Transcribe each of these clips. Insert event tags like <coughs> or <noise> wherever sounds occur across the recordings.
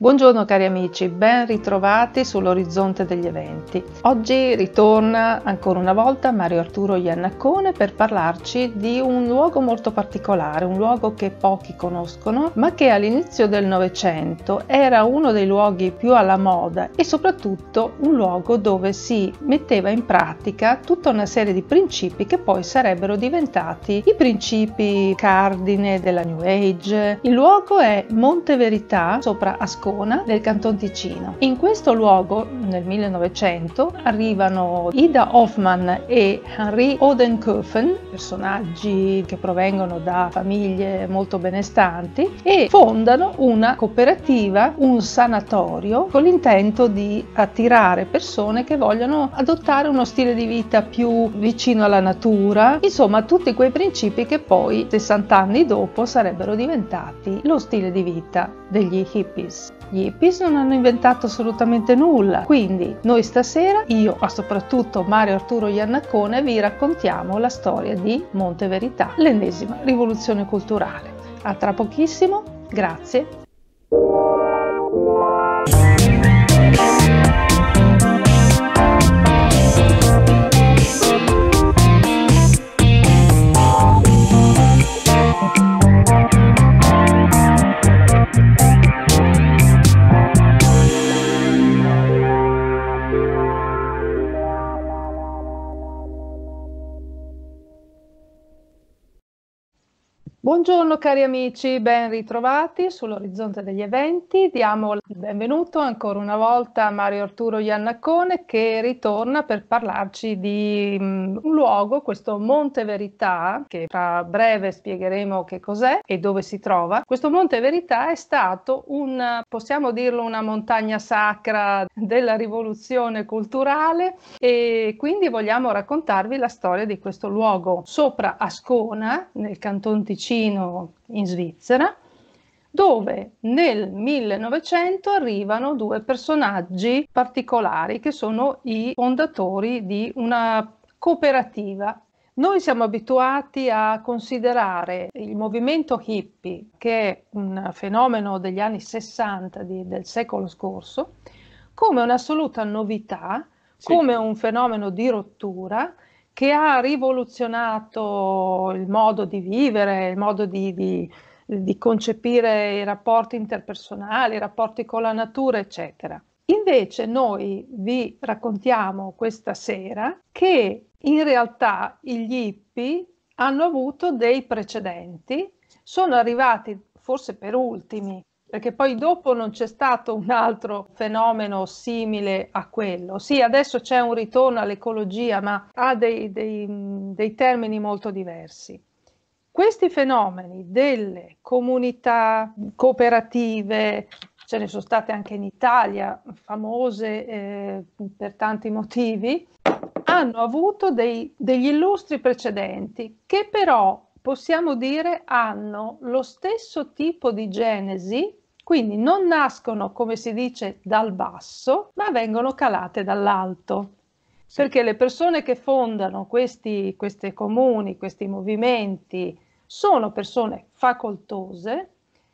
Buongiorno cari amici, ben ritrovati sull'orizzonte degli eventi. Oggi ritorna ancora una volta Mario Arturo Iannacone per parlarci di un luogo molto particolare, un luogo che pochi conoscono, ma che all'inizio del Novecento era uno dei luoghi più alla moda e soprattutto un luogo dove si metteva in pratica tutta una serie di principi che poi sarebbero diventati i principi cardine della New Age. Il luogo è Monte Verità sopra Ascolto Ascona del Canton Ticino. In questo luogo, nel 1900, arrivano Ida Hoffman e Henri Odenkofen, personaggi che provengono da famiglie molto benestanti, e fondano una cooperativa, un sanatorio, con l'intento di attirare persone che vogliono adottare uno stile di vita più vicino alla natura, insomma tutti quei principi che poi 60 anni dopo sarebbero diventati lo stile di vita degli hippies. Gli hippies non hanno inventato assolutamente nulla, quindi noi stasera, io ma soprattutto Mario Arturo Iannacone, vi raccontiamo la storia di Monte Verità, l'ennesima rivoluzione culturale. A tra pochissimo, grazie. Buongiorno cari amici, ben ritrovati sull'orizzonte degli eventi. Diamo il benvenuto ancora una volta a Mario Arturo Iannacone che ritorna per parlarci di mm, un luogo, questo Monte Verità, che tra breve spiegheremo che cos'è e dove si trova. Questo Monte Verità è stato un, possiamo dirlo, una montagna sacra della rivoluzione culturale e quindi vogliamo raccontarvi la storia di questo luogo sopra Ascona, nel canton Ticino Ticino in Svizzera, dove nel 1900 arrivano due personaggi particolari che sono i fondatori di una cooperativa. Noi siamo abituati a considerare il movimento hippie, che è un fenomeno degli anni 60 di, del secolo scorso, come un'assoluta novità, sì. come un fenomeno di rottura che ha rivoluzionato il modo di vivere, il modo di, di, di concepire i rapporti interpersonali, i rapporti con la natura, eccetera. Invece noi vi raccontiamo questa sera che in realtà gli hippie hanno avuto dei precedenti, sono arrivati forse per ultimi perché poi dopo non c'è stato un altro fenomeno simile a quello. Sì, adesso c'è un ritorno all'ecologia, ma ha dei, dei, dei termini molto diversi. Questi fenomeni delle comunità cooperative, ce ne sono state anche in Italia, famose eh, per tanti motivi, hanno avuto dei, degli illustri precedenti che però possiamo dire hanno lo stesso tipo di genesi quindi non nascono, come si dice, dal basso, ma vengono calate dall'alto. Sì. Perché le persone che fondano questi, questi comuni, questi movimenti, sono persone facoltose,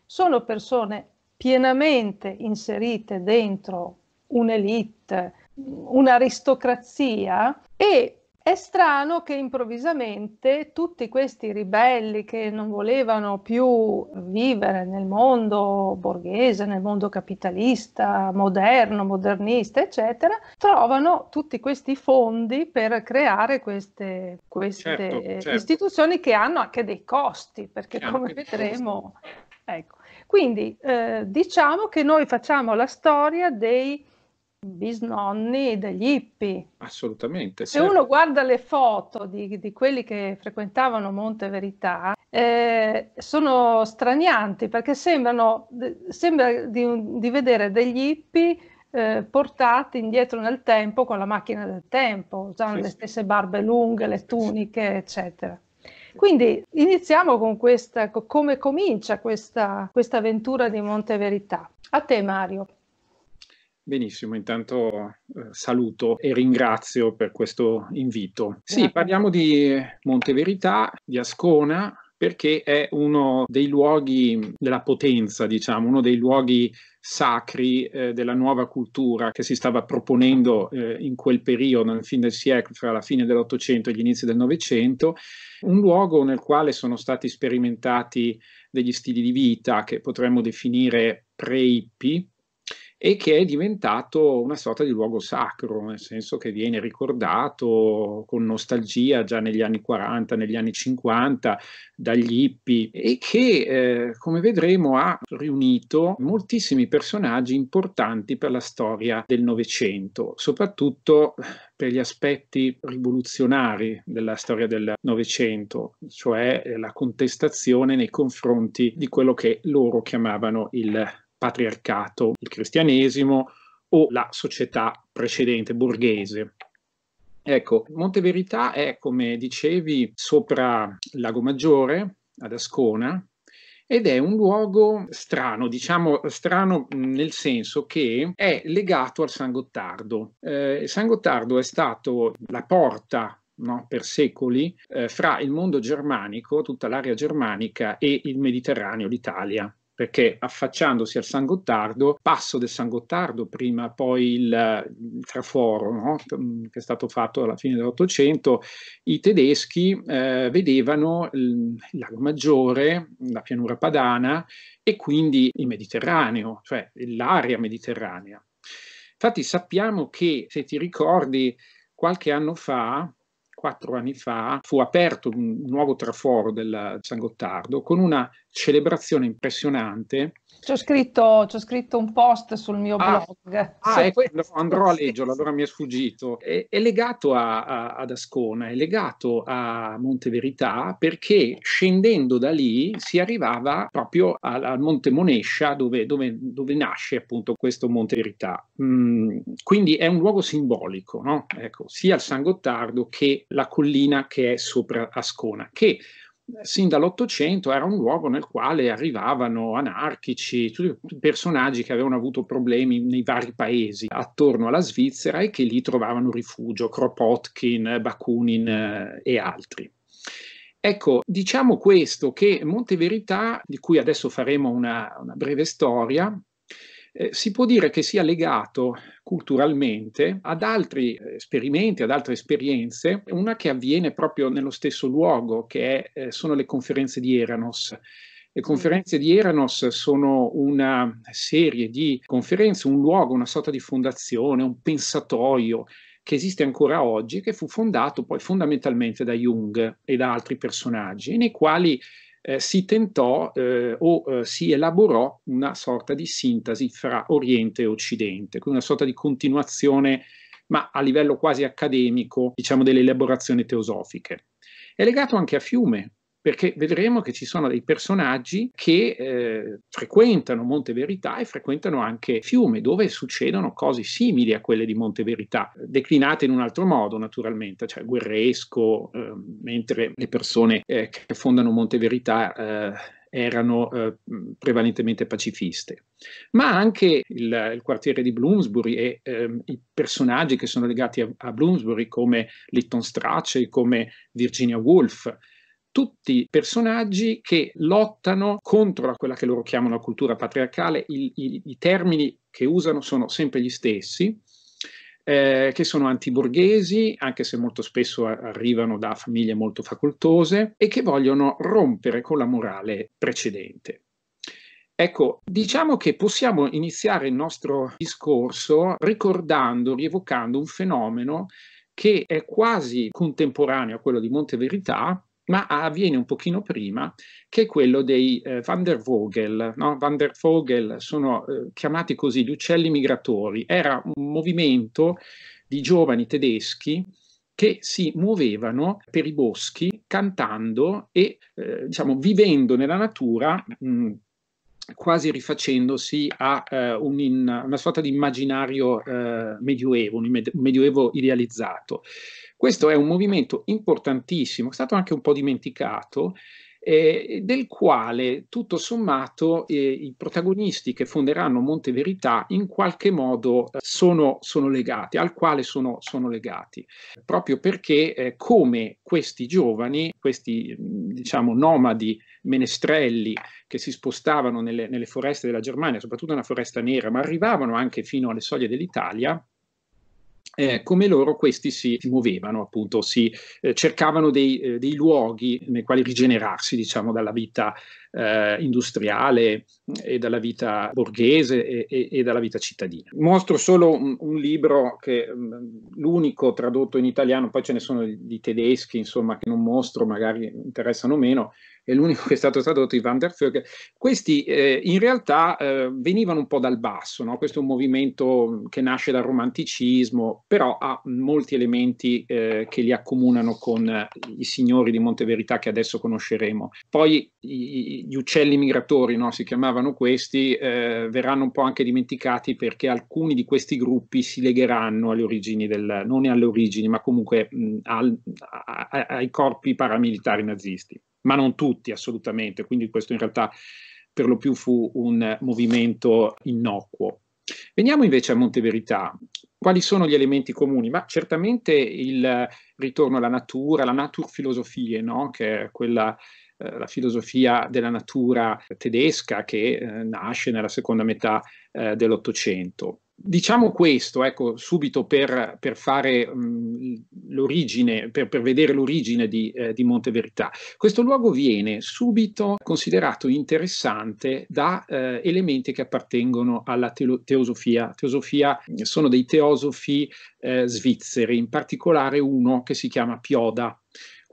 sono persone pienamente inserite dentro un'elite, un'aristocrazia e è strano che improvvisamente tutti questi ribelli che non volevano più vivere nel mondo borghese, nel mondo capitalista, moderno, modernista, eccetera, trovano tutti questi fondi per creare queste, queste certo, certo. istituzioni che hanno anche dei costi, perché certo, come vedremo... Ecco. Quindi eh, diciamo che noi facciamo la storia dei bisnonni degli hippie. Assolutamente. Se certo. uno guarda le foto di, di, quelli che frequentavano Monte Verità, eh, sono stranianti perché sembrano, sembra di, di vedere degli hippie eh, portati indietro nel tempo con la macchina del tempo, usando sì. le stesse barbe lunghe, le tuniche, eccetera. Quindi iniziamo con questa, come comincia questa, questa avventura di Monte Verità. A te Mario. Benissimo, intanto eh, saluto e ringrazio per questo invito. Sì, parliamo di Monteverità, di Ascona, perché è uno dei luoghi della potenza, diciamo, uno dei luoghi sacri eh, della nuova cultura che si stava proponendo eh, in quel periodo, nel fin del secolo, fra la fine dell'Ottocento e gli inizi del Novecento, un luogo nel quale sono stati sperimentati degli stili di vita che potremmo definire pre ippi e che è diventato una sorta di luogo sacro, nel senso che viene ricordato con nostalgia già negli anni 40, negli anni 50 dagli hippie e che, eh, come vedremo, ha riunito moltissimi personaggi importanti per la storia del Novecento, soprattutto per gli aspetti rivoluzionari della storia del Novecento, cioè la contestazione nei confronti di quello che loro chiamavano il patriarcato, il cristianesimo o la società precedente borghese. Ecco, Monteverità è, come dicevi, sopra Lago Maggiore, ad Ascona, ed è un luogo strano, diciamo strano nel senso che è legato al San Gottardo. Eh, San Gottardo è stato la porta no, per secoli eh, fra il mondo germanico, tutta l'area germanica e il Mediterraneo, l'Italia perché affacciandosi al San Gottardo, passo del San Gottardo prima, poi il, il traforo no? che è stato fatto alla fine dell'Ottocento, i tedeschi eh, vedevano il Lago Maggiore, la pianura padana e quindi il Mediterraneo, cioè l'area mediterranea. Infatti sappiamo che, se ti ricordi, qualche anno fa quattro anni fa, fu aperto un nuovo traforo del San Gottardo con una celebrazione impressionante ci ho scritto, scritto, un post sul mio ah. blog. Ah, è quello, ecco, andrò a leggerlo, allora mi è sfuggito. È, è legato a, a, ad Ascona, è legato a Monte Verità, perché scendendo da lì si arrivava proprio al, al Monte Monescia dove, dove, dove, nasce appunto questo Monte Verità. Mm, quindi è un luogo simbolico, no? ecco, sia il San Gottardo che la collina che è sopra Ascona, che sin dall'Ottocento era un luogo nel quale arrivavano anarchici, personaggi che avevano avuto problemi nei vari paesi attorno alla Svizzera e che lì trovavano rifugio, Kropotkin, Bakunin eh, e altri. Ecco, diciamo questo, che Monteverità, di cui adesso faremo una, una breve storia, eh, si può dire che sia legato culturalmente ad altri eh, esperimenti, ad altre esperienze, una che avviene proprio nello stesso luogo, che è, eh, sono le conferenze di Eranos. Le mm. conferenze di Eranos sono una serie di conferenze, un luogo, una sorta di fondazione, un pensatoio che esiste ancora oggi, che fu fondato poi fondamentalmente da Jung e da altri personaggi, nei quali eh, si tentò eh, o eh, si elaborò una sorta di sintesi fra Oriente e Occidente, quindi una sorta di continuazione, ma a livello quasi accademico, diciamo, delle elaborazioni teosofiche. È legato anche a Fiume, perché vedremo che ci sono dei personaggi che eh, frequentano Monte Verità e frequentano anche Fiume, dove succedono cose simili a quelle di Monte Verità, declinate in un altro modo naturalmente, cioè guerresco, eh, mentre le persone eh, che fondano Monte Verità eh, erano eh, prevalentemente pacifiste. Ma anche il, il quartiere di Bloomsbury e eh, i personaggi che sono legati a, a Bloomsbury come Lytton Strachey, come Virginia Woolf, tutti personaggi che lottano contro quella che loro chiamano la cultura patriarcale, i, i, i termini che usano sono sempre gli stessi, eh, che sono antiborghesi, anche se molto spesso arrivano da famiglie molto facoltose, e che vogliono rompere con la morale precedente. Ecco, diciamo che possiamo iniziare il nostro discorso ricordando, rievocando un fenomeno che è quasi contemporaneo a quello di Monteverità, ma avviene un pochino prima, che è quello dei eh, van der Vogel. No? Van der Vogel sono eh, chiamati così gli uccelli migratori. Era un movimento di giovani tedeschi che si muovevano per i boschi cantando e eh, diciamo, vivendo nella natura mh, quasi rifacendosi a eh, un in, una sorta di immaginario eh, medioevo, un medioevo idealizzato. Questo è un movimento importantissimo, è stato anche un po' dimenticato, eh, del quale tutto sommato eh, i protagonisti che fonderanno Monte Verità in qualche modo eh, sono, sono, legati, al quale sono, sono legati, proprio perché eh, come questi giovani, questi diciamo nomadi menestrelli che si spostavano nelle, nelle foreste della Germania, soprattutto nella foresta nera, ma arrivavano anche fino alle soglie dell'Italia, eh, come loro questi si muovevano, appunto, si eh, cercavano dei, eh, dei, luoghi nei quali rigenerarsi, diciamo, dalla vita eh, industriale e dalla vita borghese e, e, e dalla vita cittadina. Mostro solo un, un libro che mh, mm, l'unico tradotto in italiano, poi ce ne sono di tedeschi, insomma, che non mostro, magari interessano meno, è l'unico <laughs> che è stato tradotto di Van der Vögel, questi eh, in realtà eh, venivano un po' dal basso, no? questo è un movimento che nasce dal romanticismo, però ha molti elementi eh, che li accomunano con eh, i signori di Monteverità che adesso conosceremo. Poi i, gli uccelli migratori, no? si chiamavano questi, eh, verranno un po' anche dimenticati perché alcuni di questi gruppi si legheranno alle origini del, non alle origini, ma comunque mh, al, a, ai corpi paramilitari nazisti ma non tutti assolutamente, quindi questo in realtà per lo più fu un movimento innocuo. Veniamo invece a Monteverità. Quali sono gli elementi comuni? Ma certamente il ritorno alla natura, la naturfilosofie, no? che è quella eh, la filosofia della natura tedesca che eh, nasce nella seconda metà eh, dell'Ottocento. Diciamo questo, ecco, subito per, per fare mm, l'origine, per, per, vedere l'origine di, eh, di Monteverità. Questo luogo viene subito considerato interessante da eh, elementi che appartengono alla te- teosofia. Teosofia mm, sono dei teosofi eh, svizzeri, in particolare uno che si chiama Pioda.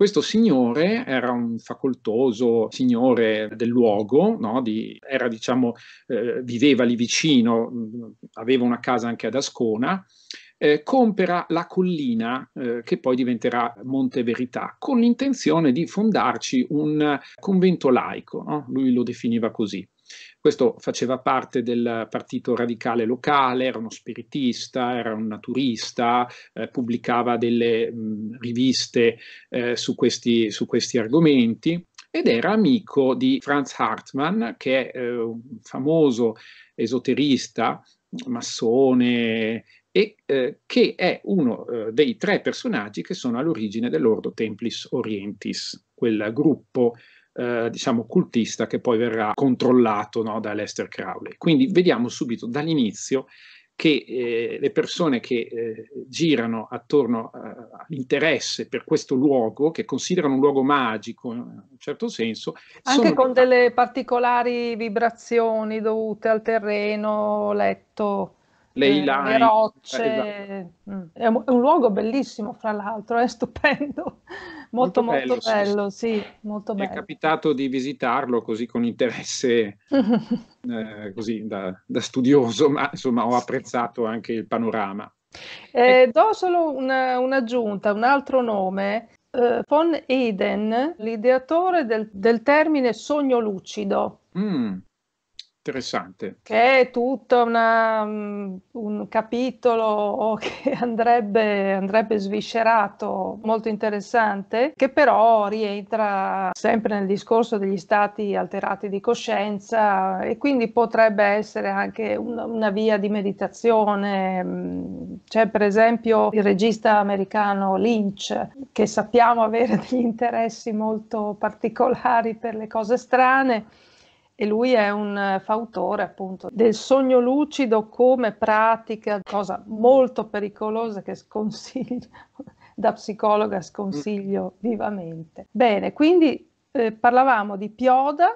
Questo signore era un facoltoso signore del luogo, no? Di, era, diciamo, eh, viveva lì vicino, mh, mm, aveva una casa anche ad Ascona. Eh, compra la collina eh, che poi diventerà Monte Verità con l'intenzione di fondarci un convento laico, no? lui lo definiva così. Questo faceva parte del partito radicale locale, era uno spiritista, era un naturista, eh, pubblicava delle mh, riviste eh, su, questi, su questi argomenti ed era amico di Franz Hartmann, che è eh, un famoso esoterista, massone, e eh, che è uno eh, dei tre personaggi che sono all'origine dell'Ordo Templis Orientis, quel gruppo eh, diciamo cultista che poi verrà controllato no, da Lester Crowley. Quindi vediamo subito dall'inizio che eh, le persone che eh, girano attorno eh, all'interesse per questo luogo, che considerano un luogo magico eh, in un certo senso. Anche sono... con delle particolari vibrazioni dovute al terreno, letto le, eh, le rocce. Eh, esatto. Mm. È, un, è un luogo bellissimo, fra l'altro, è stupendo. <laughs> Molto, molto, bello, molto bello sì, sì, molto bello. Mi è capitato di visitarlo così con interesse, <laughs> eh, così da, da, studioso, ma insomma ho apprezzato anche il panorama. Eh, ecco. do solo una, un'aggiunta, un altro nome. Eh, von Eden, l'ideatore del, del termine sogno lucido. Mm. Interessante. Che è tutto una, mm, un capitolo <laughs> che andrebbe, andrebbe, sviscerato, molto interessante, che però rientra sempre nel discorso degli stati alterati di coscienza e quindi potrebbe essere anche una, una via di meditazione. Mm. C'è per esempio il regista americano Lynch, che sappiamo avere <laughs> degli interessi molto particolari per le cose strane e lui è un eh, fautore appunto del sogno lucido come pratica, cosa molto pericolosa che sconsiglio, <laughs> da psicologa sconsiglio mm. vivamente. Bene, quindi eh, parlavamo di Pioda.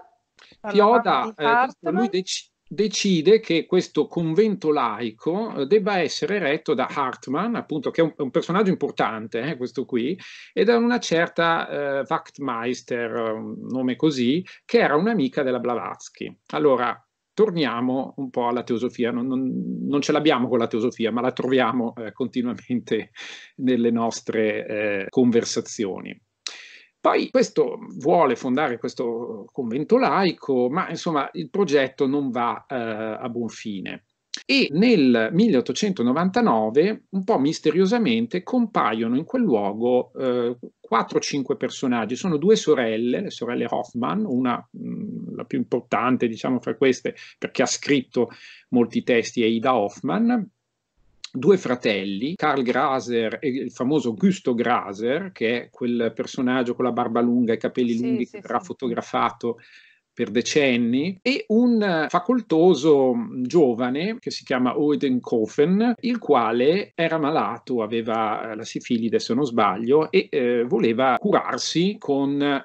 Parlavamo Pioda, di eh, lui decide decide che questo convento laico eh, debba essere retto da Hartmann, appunto, che è un, un personaggio importante, eh, questo qui, e da una certa eh, Wachtmeister, un nome così, che era un'amica della Blavatsky. Allora, torniamo un po' alla teosofia, non, non, non ce l'abbiamo con la teosofia, ma la troviamo eh, continuamente nelle nostre eh, conversazioni. Poi questo vuole fondare questo convento laico, ma insomma il progetto non va eh, a buon fine. E nel 1899, un po' misteriosamente, compaiono in quel luogo eh, 4-5 personaggi. Sono due sorelle, le sorelle Hoffman, una mh, mm, la più importante, diciamo, fra queste, perché ha scritto molti testi, è Ida Hoffman, due fratelli, Karl Graser e il famoso Gusto Graser, che è quel personaggio con la barba lunga e i capelli sì, lunghi sì, che verrà sì. fotografato per decenni e un facoltoso mm, giovane che si chiama Oden Kofen, il quale era malato, aveva eh, la sifilide se non sbaglio e eh, voleva curarsi con eh,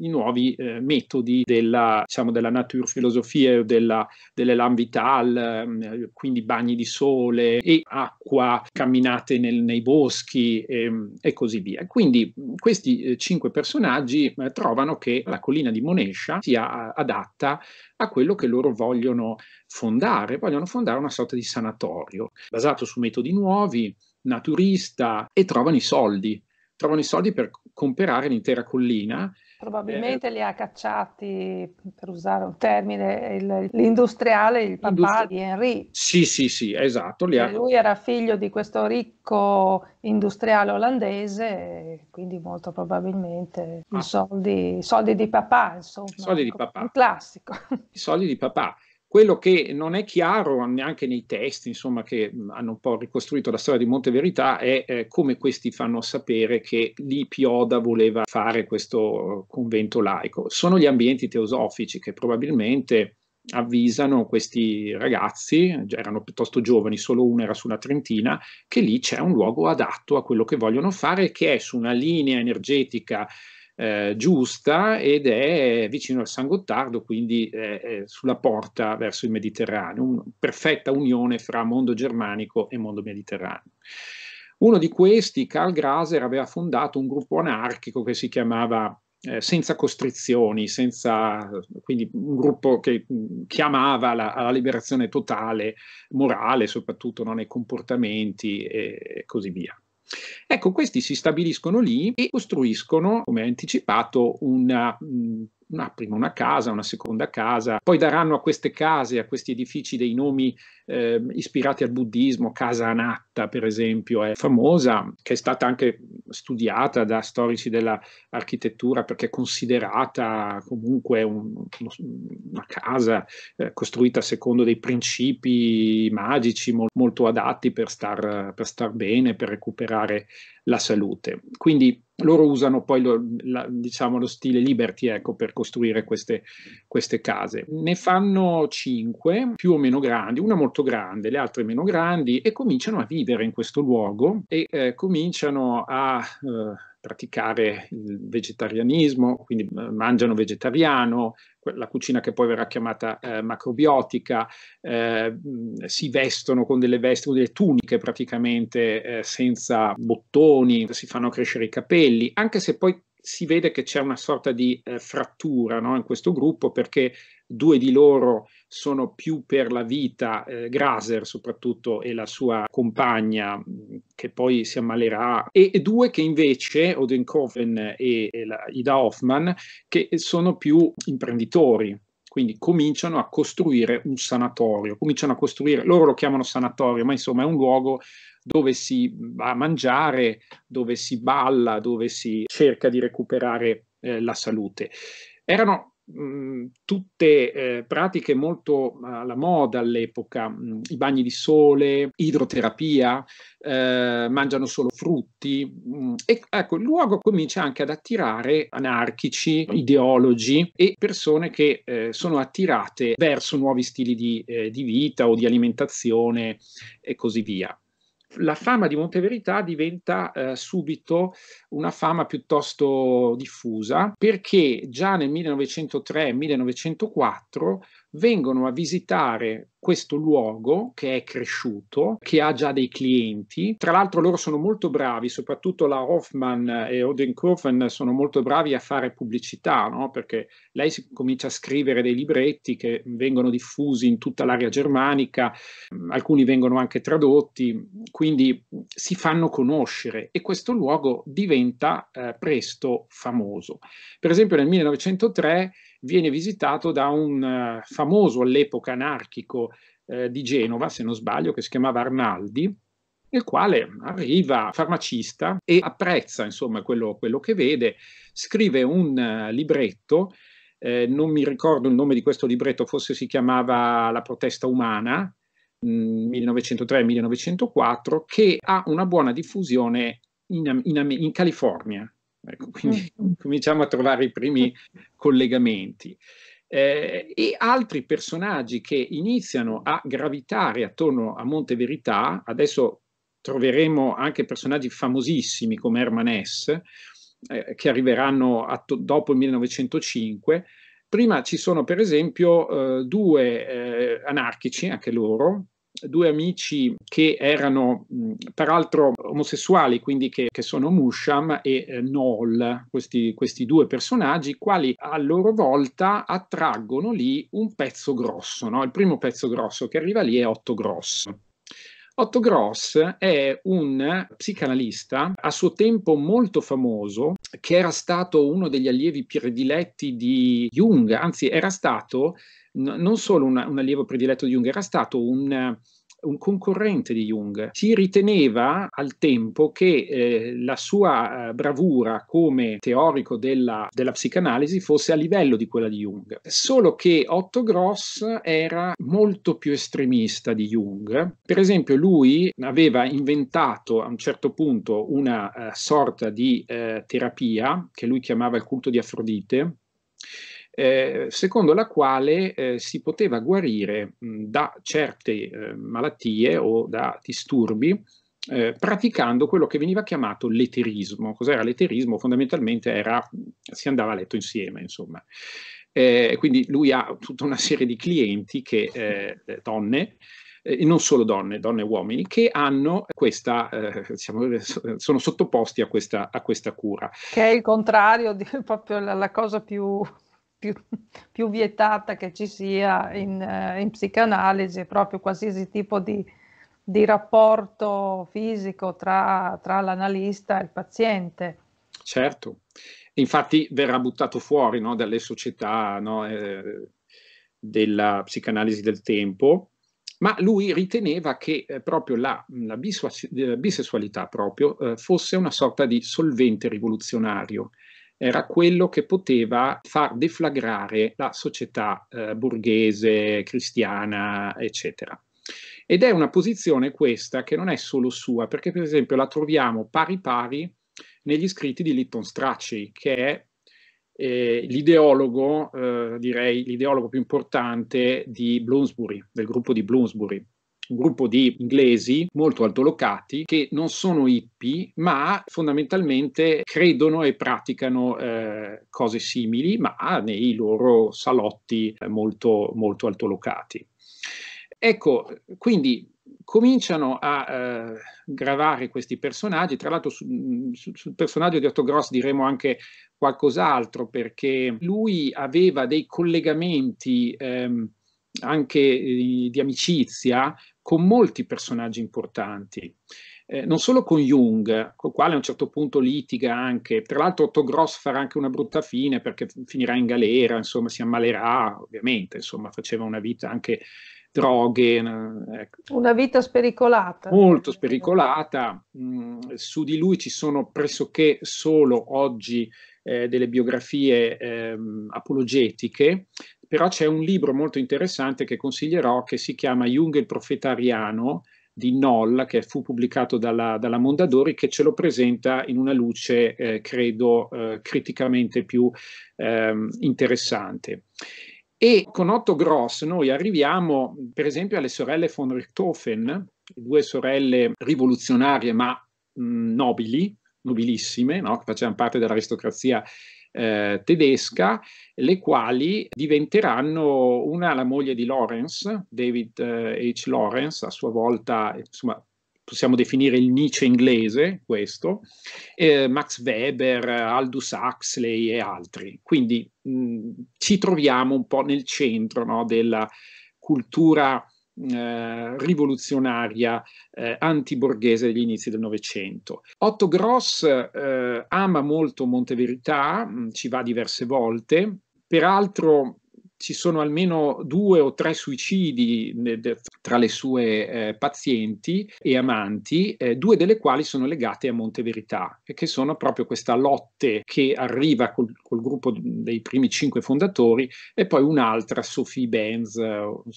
i nuovi eh, metodi della, diciamo, della naturfilosofia, della, dell'elan vital, mm, quindi bagni di sole e acqua, camminate nel, nei boschi ehm, e così via. Quindi mm, questi eh, cinque personaggi eh, trovano che la collina di Monescia sia adatta a quello che loro vogliono fondare, vogliono fondare una sorta di sanatorio basato su metodi nuovi, naturista e trovano i soldi, trovano i soldi per comprare l'intera collina Probabilmente eh, li ha cacciati, per usare un termine, il, l'industriale, il papà industri- di Henry. Sì, sì, sì, esatto. Li cioè, ha... Lui era figlio di questo ricco industriale olandese, quindi molto probabilmente ah. i, soldi, soldi di papà, insomma. Soldi di ecco, papà. Un classico. I soldi di papà. Quello che non è chiaro neanche nei testi, insomma, che hanno un po' ricostruito la storia di Monte Verità, è eh, come questi fanno sapere che lì Pioda voleva fare questo convento laico. Sono gli ambienti teosofici che probabilmente avvisano questi ragazzi, erano piuttosto giovani, solo uno era su una Trentina, che lì c'è un luogo adatto a quello che vogliono fare, che è su una linea energetica eh, giusta ed è vicino al San Gottardo, quindi eh, eh sulla porta verso il Mediterraneo, una perfetta unione fra mondo germanico e mondo mediterraneo. Uno di questi, Karl Graser, aveva fondato un gruppo anarchico che si chiamava eh, senza costrizioni, senza, quindi un gruppo che mm, chiamava alla liberazione totale, morale, soprattutto no, nei comportamenti e così via. Ecco, questi si stabiliscono lì e costruiscono, come anticipato, una mh, una, prima una casa, una seconda casa, poi daranno a queste case, a questi edifici dei nomi eh, ispirati al buddismo, Casa Anatta per esempio è famosa, che è stata anche studiata da storici dell'architettura perché è considerata comunque un, una casa eh, costruita secondo dei principi magici mo- molto adatti per star, per star bene, per recuperare la salute. Quindi loro usano poi lo, la, diciamo, lo stile Liberty ecco, per costruire queste, queste, case. Ne fanno cinque, più o meno grandi, una molto grande, le altre meno grandi, e cominciano a vivere in questo luogo e eh, cominciano a eh, praticare il vegetarianismo, quindi mangiano vegetariano, la cucina che poi verrà chiamata eh, macrobiotica, eh, si vestono con delle vesti, con delle tuniche praticamente eh, senza bottoni, si fanno crescere i capelli, anche se poi si vede che c'è una sorta di eh, frattura no, in questo gruppo perché due di loro sono più per la vita eh, Graser soprattutto e la sua compagna mm, che poi si ammalerà e, e due che invece Odenkoven e, e la, Ida Hoffman che sono più imprenditori quindi cominciano a costruire un sanatorio, cominciano a costruire, loro lo chiamano sanatorio, ma insomma è un luogo dove si va a mangiare, dove si balla, dove si cerca di recuperare eh, la salute. Erano Mm, tutte eh, pratiche molto ah, alla moda all'epoca, mm, i bagni di sole, idroterapia, eh, mangiano solo frutti mm, e ecco il luogo comincia anche ad attirare anarchici, ideologi e persone che eh, sono attirate verso nuovi stili di, eh, di vita o di alimentazione e così via la fama di Monteverità diventa eh, subito una fama piuttosto diffusa perché già nel 1903-1904 vengono a visitare questo luogo che è cresciuto, che ha già dei clienti. Tra l'altro loro sono molto bravi, soprattutto la Hoffman e Odenkofen sono molto bravi a fare pubblicità, no? perché lei comincia a scrivere dei libretti che vengono diffusi in tutta l'area germanica, mm, alcuni vengono anche tradotti, quindi si fanno conoscere e questo luogo diventa eh, presto famoso. Per esempio nel 1903 viene visitato da un eh, famoso all'epoca anarchico eh, di Genova, se non sbaglio, che si chiamava Arnaldi, il quale arriva farmacista e apprezza insomma, quello, quello, che vede, scrive un uh, libretto, eh, non mi ricordo il nome di questo libretto, forse si chiamava La protesta umana, 1903-1904, mm, che ha una buona diffusione in, in, in California, Ecco, mm. quindi mm. <laughs> cominciamo a trovare i primi collegamenti. Eh, e altri personaggi che iniziano a gravitare attorno a Monte Verità, adesso troveremo anche personaggi famosissimi come Herman S., eh, che arriveranno dopo il 1905. Prima ci sono per esempio eh, due eh, anarchici, anche loro, due amici che erano peraltro omosessuali, quindi che, che sono Musham e eh, Noel, questi, questi, due personaggi, quali a loro volta attraggono lì un pezzo grosso. No? Il primo pezzo grosso che arriva lì è Otto Grosso. Otto Gross è un psicanalista a suo tempo molto famoso che era stato uno degli allievi prediletti di Jung, anzi era stato n- non solo una, un allievo prediletto di Jung, era stato un un concorrente di Jung. Si riteneva al tempo che eh, la sua eh, bravura come teorico della, della, psicanalisi fosse a livello di quella di Jung, solo che Otto Gross era molto più estremista di Jung. Per esempio lui aveva inventato a un certo punto una uh, sorta di uh, terapia che lui chiamava il culto di Afrodite, eh, secondo la quale eh, si poteva guarire mh, da certe eh, malattie o da disturbi eh, praticando quello che veniva chiamato l'eterismo. Cos'era l'eterismo? Fondamentalmente era, si andava a letto insieme, insomma. quindi lui ha tutta una serie di clienti che, donne, e non solo donne, donne e uomini, che hanno questa, eh, diciamo, sono sottoposti a questa, a questa, cura. Che è il contrario di proprio la, la cosa più più, <laughs> più vietata che ci sia in, eh, in psicanalisi, proprio qualsiasi tipo di, di rapporto fisico tra, tra l'analista e il paziente. Certo, infatti verrà buttato fuori no, dalle società no, eh, della psicanalisi del tempo, ma lui riteneva che eh, proprio la, la, bisessualità proprio, eh, fosse una sorta di solvente rivoluzionario era quello che poteva far deflagrare la società eh, borghese, cristiana, eccetera. Ed è una posizione questa che non è solo sua, perché per esempio la troviamo pari pari negli scritti di Lytton Strachey, che è eh, l'ideologo, eh, direi l'ideologo più importante di Bloomsbury, del gruppo di Bloomsbury un gruppo di inglesi molto altolocati che non sono hippie, ma fondamentalmente credono e praticano eh, cose simili, ma nei loro salotti eh, molto, molto altolocati. Ecco, quindi cominciano a eh, gravare questi personaggi. Tra l'altro, su, su, sul personaggio di Otto Gross diremo anche qualcos'altro, perché lui aveva dei collegamenti. Ehm, anche di, eh, di amicizia con molti personaggi importanti. Eh, non solo con Jung, col quale a un certo punto litiga anche, tra l'altro Otto Gross farà anche una brutta fine perché finirà in galera, insomma si ammalerà, ovviamente, insomma faceva una vita anche droghe. Eh, ecco. Una vita spericolata. Molto spericolata, mm, su di lui ci sono pressoché solo oggi eh, delle biografie eh, apologetiche, però c'è un libro molto interessante che consiglierò che si chiama Jung il profeta di Noll, che fu pubblicato dalla, dalla Mondadori, che ce lo presenta in una luce, eh, credo, eh, criticamente più ehm, interessante. E con Otto Gross noi arriviamo, per esempio, alle sorelle von Richthofen, due sorelle rivoluzionarie ma mh, nobili, nobilissime, no? che facevano parte dell'aristocrazia eh, tedesca, le quali diventeranno una la moglie di Lawrence, David eh, H. Lawrence, a sua volta insomma, possiamo definire il Nietzsche inglese, questo, eh, Max Weber, Aldous Huxley e altri. Quindi mh, mm, ci troviamo un po' nel centro no, della cultura eh, rivoluzionaria eh, antiborghese degli inizi del Novecento. Otto Gross eh, ama molto Monteverità, mh, mm, ci va diverse volte, peraltro ci sono almeno due o tre suicidi tra le sue eh, pazienti e amanti, eh, due delle quali sono legate a Monte Verità, che sono proprio questa lotte che arriva col, col gruppo dei primi cinque fondatori e poi un'altra, Sophie Benz, eh,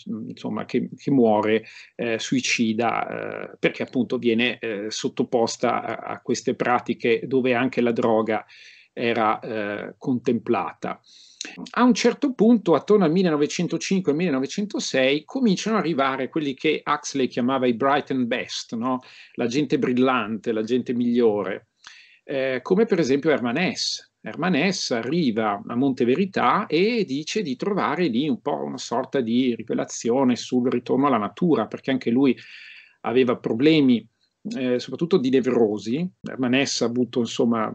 mm, insomma, che, che muore eh, suicida eh, perché appunto viene eh, sottoposta a, a, queste pratiche dove anche la droga era contemplata. A un certo punto, attorno al 1905-1906, cominciano ad arrivare quelli che Huxley chiamava i bright and best, no? la gente brillante, la gente migliore, eh, come per esempio Herman S. Herman S. arriva a Monteverità e dice di trovare lì un po' una sorta di rivelazione sul ritorno alla natura, perché anche lui aveva problemi eh, soprattutto di nevrosi. Herman S. ha avuto insomma,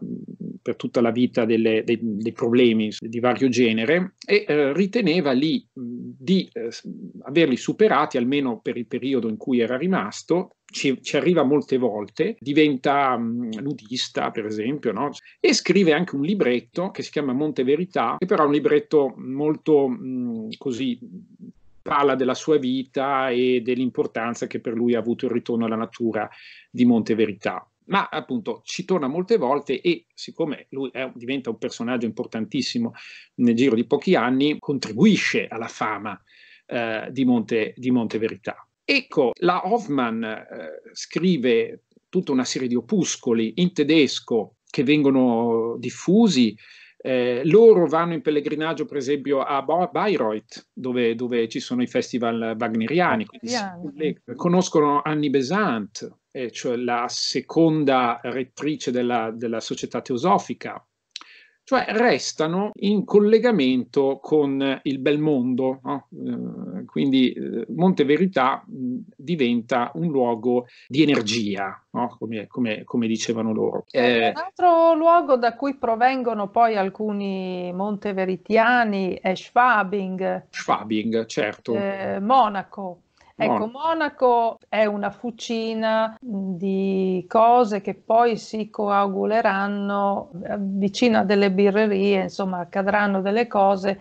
per tutta la vita delle, dei, dei, problemi di vario genere e eh, riteneva lì di eh, averli superati almeno per il periodo in cui era rimasto. Ci, ci arriva molte volte, diventa mh, nudista, per esempio, no? e scrive anche un libretto che si chiama Monte Verità, che però è un libretto molto mh, così parla della sua vita e dell'importanza che per lui ha avuto il ritorno alla natura di Monte Verità ma appunto ci torna molte volte e siccome lui è, diventa un personaggio importantissimo nel giro di pochi anni, contribuisce alla fama eh, di, Monte, di, Monte, Verità. Ecco, la Hoffman eh, scrive tutta una serie di opuscoli in tedesco che vengono diffusi eh, loro vanno in pellegrinaggio, per esempio, a Bayreuth, dove, dove ci sono i festival wagneriani, conoscono Annie Besant, eh, cioè la seconda rettrice della, della società teosofica, cioè restano in collegamento con eh, il bel mondo. No? Eh, quindi eh, Monte Verità mm, diventa un luogo di energia, no? come, come, come, dicevano loro. Eh, un altro luogo da cui provengono poi alcuni monteveritiani è Schwabing. Schwabing, certo. Monaco. Ecco, Monaco è una fucina di cose che poi si coaguleranno eh, vicino a delle birrerie, insomma, accadranno delle cose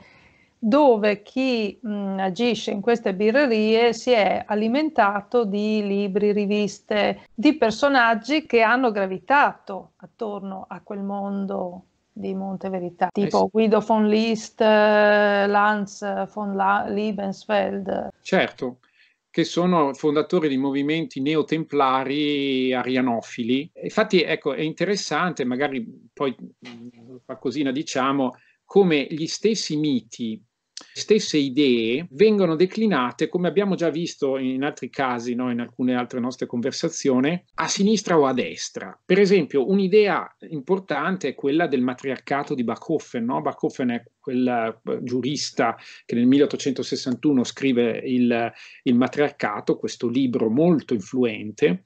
dove chi mh, agisce in queste birrerie si è alimentato di libri, riviste, di personaggi che hanno gravitato attorno a quel mondo di Monte Verità, eh tipo eh sì. Guido von List, eh, Lanz von La- Liebensfeld. Certo, che sono fondatori di movimenti neotemplari arianofili. Infatti, ecco, è interessante, magari poi mm, qualcosina diciamo, come gli stessi miti stesse idee vengono declinate, come abbiamo già visto in altri casi, no? in alcune altre nostre conversazioni, a sinistra o a destra. Per esempio, un'idea importante è quella del matriarcato di Bachofen. No? Bachofen è quel eh, giurista che nel 1861 scrive il, il Matriarcato, questo libro molto influente,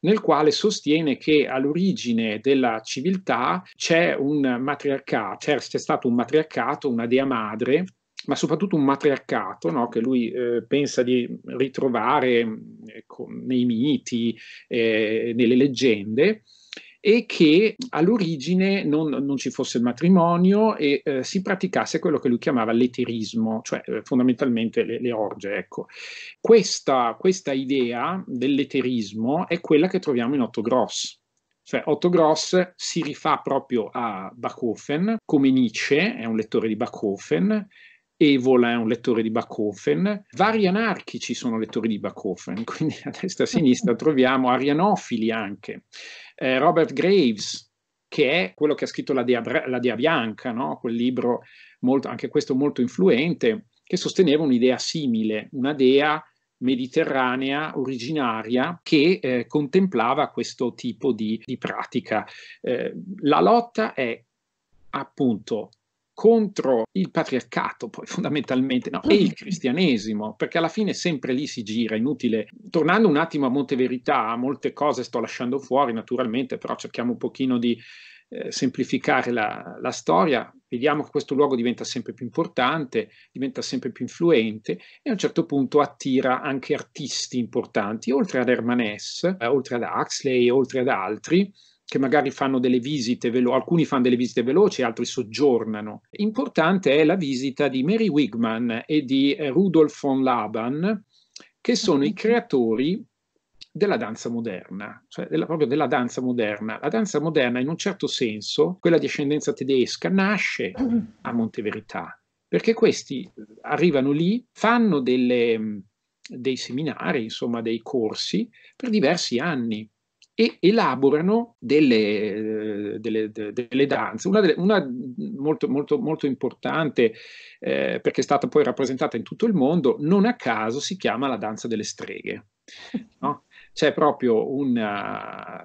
nel quale sostiene che all'origine della civiltà c'è, un c'è stato un matriarcato, una dea madre, ma soprattutto un matriarcato no? che lui eh, pensa di ritrovare eh, nei miti, eh, nelle leggende e che all'origine non, non ci fosse il matrimonio e eh, si praticasse quello che lui chiamava l'eterismo, cioè eh, fondamentalmente le, le orge. Ecco. Questa, questa idea dell'eterismo è quella che troviamo in Otto Gross, cioè Otto Gross si rifà proprio a Bachofen, come Nietzsche è un lettore di Bachofen, Evola è un lettore di Bachofen, vari anarchici sono lettori di Bachofen, <laughs> quindi a destra e a sinistra troviamo arianofili anche, eh, Robert Graves, che è quello che ha scritto La Dea, la Dea Bianca, no? quel libro molto, anche questo molto influente, che sosteneva un'idea simile, una dea mediterranea originaria che eh, contemplava questo tipo di, di pratica. Eh, la lotta è appunto contro il patriarcato, poi <laughs> fondamentalmente, no, e il <laughs> cristianesimo, perché alla fine sempre lì si gira, inutile. Tornando un attimo a Monteverità, molte cose sto lasciando fuori naturalmente, però cerchiamo un pochino di eh, semplificare la, la storia, vediamo che questo luogo diventa sempre più importante, diventa sempre più influente e a un certo punto attira anche artisti importanti, oltre ad Hermanès, eh, oltre ad Huxley, oltre ad altri, che magari fanno delle visite veloci, alcuni fanno delle visite veloci, altri soggiornano. Importante è la visita di Mary Wigman e di eh, Rudolf von Laban, che sono i ah, creatori della danza moderna, cioè della, proprio della danza moderna. La danza moderna, in un certo senso, quella di ascendenza tedesca, nasce <coughs> a Monteverità, perché questi arrivano lì, fanno delle, dei seminari, insomma dei corsi, per diversi anni e elaborano delle, delle, delle danze, una, delle, una molto, molto, molto, importante eh, perché è stata poi rappresentata in tutto il mondo, non a caso si chiama la danza delle streghe. No? C'è proprio una,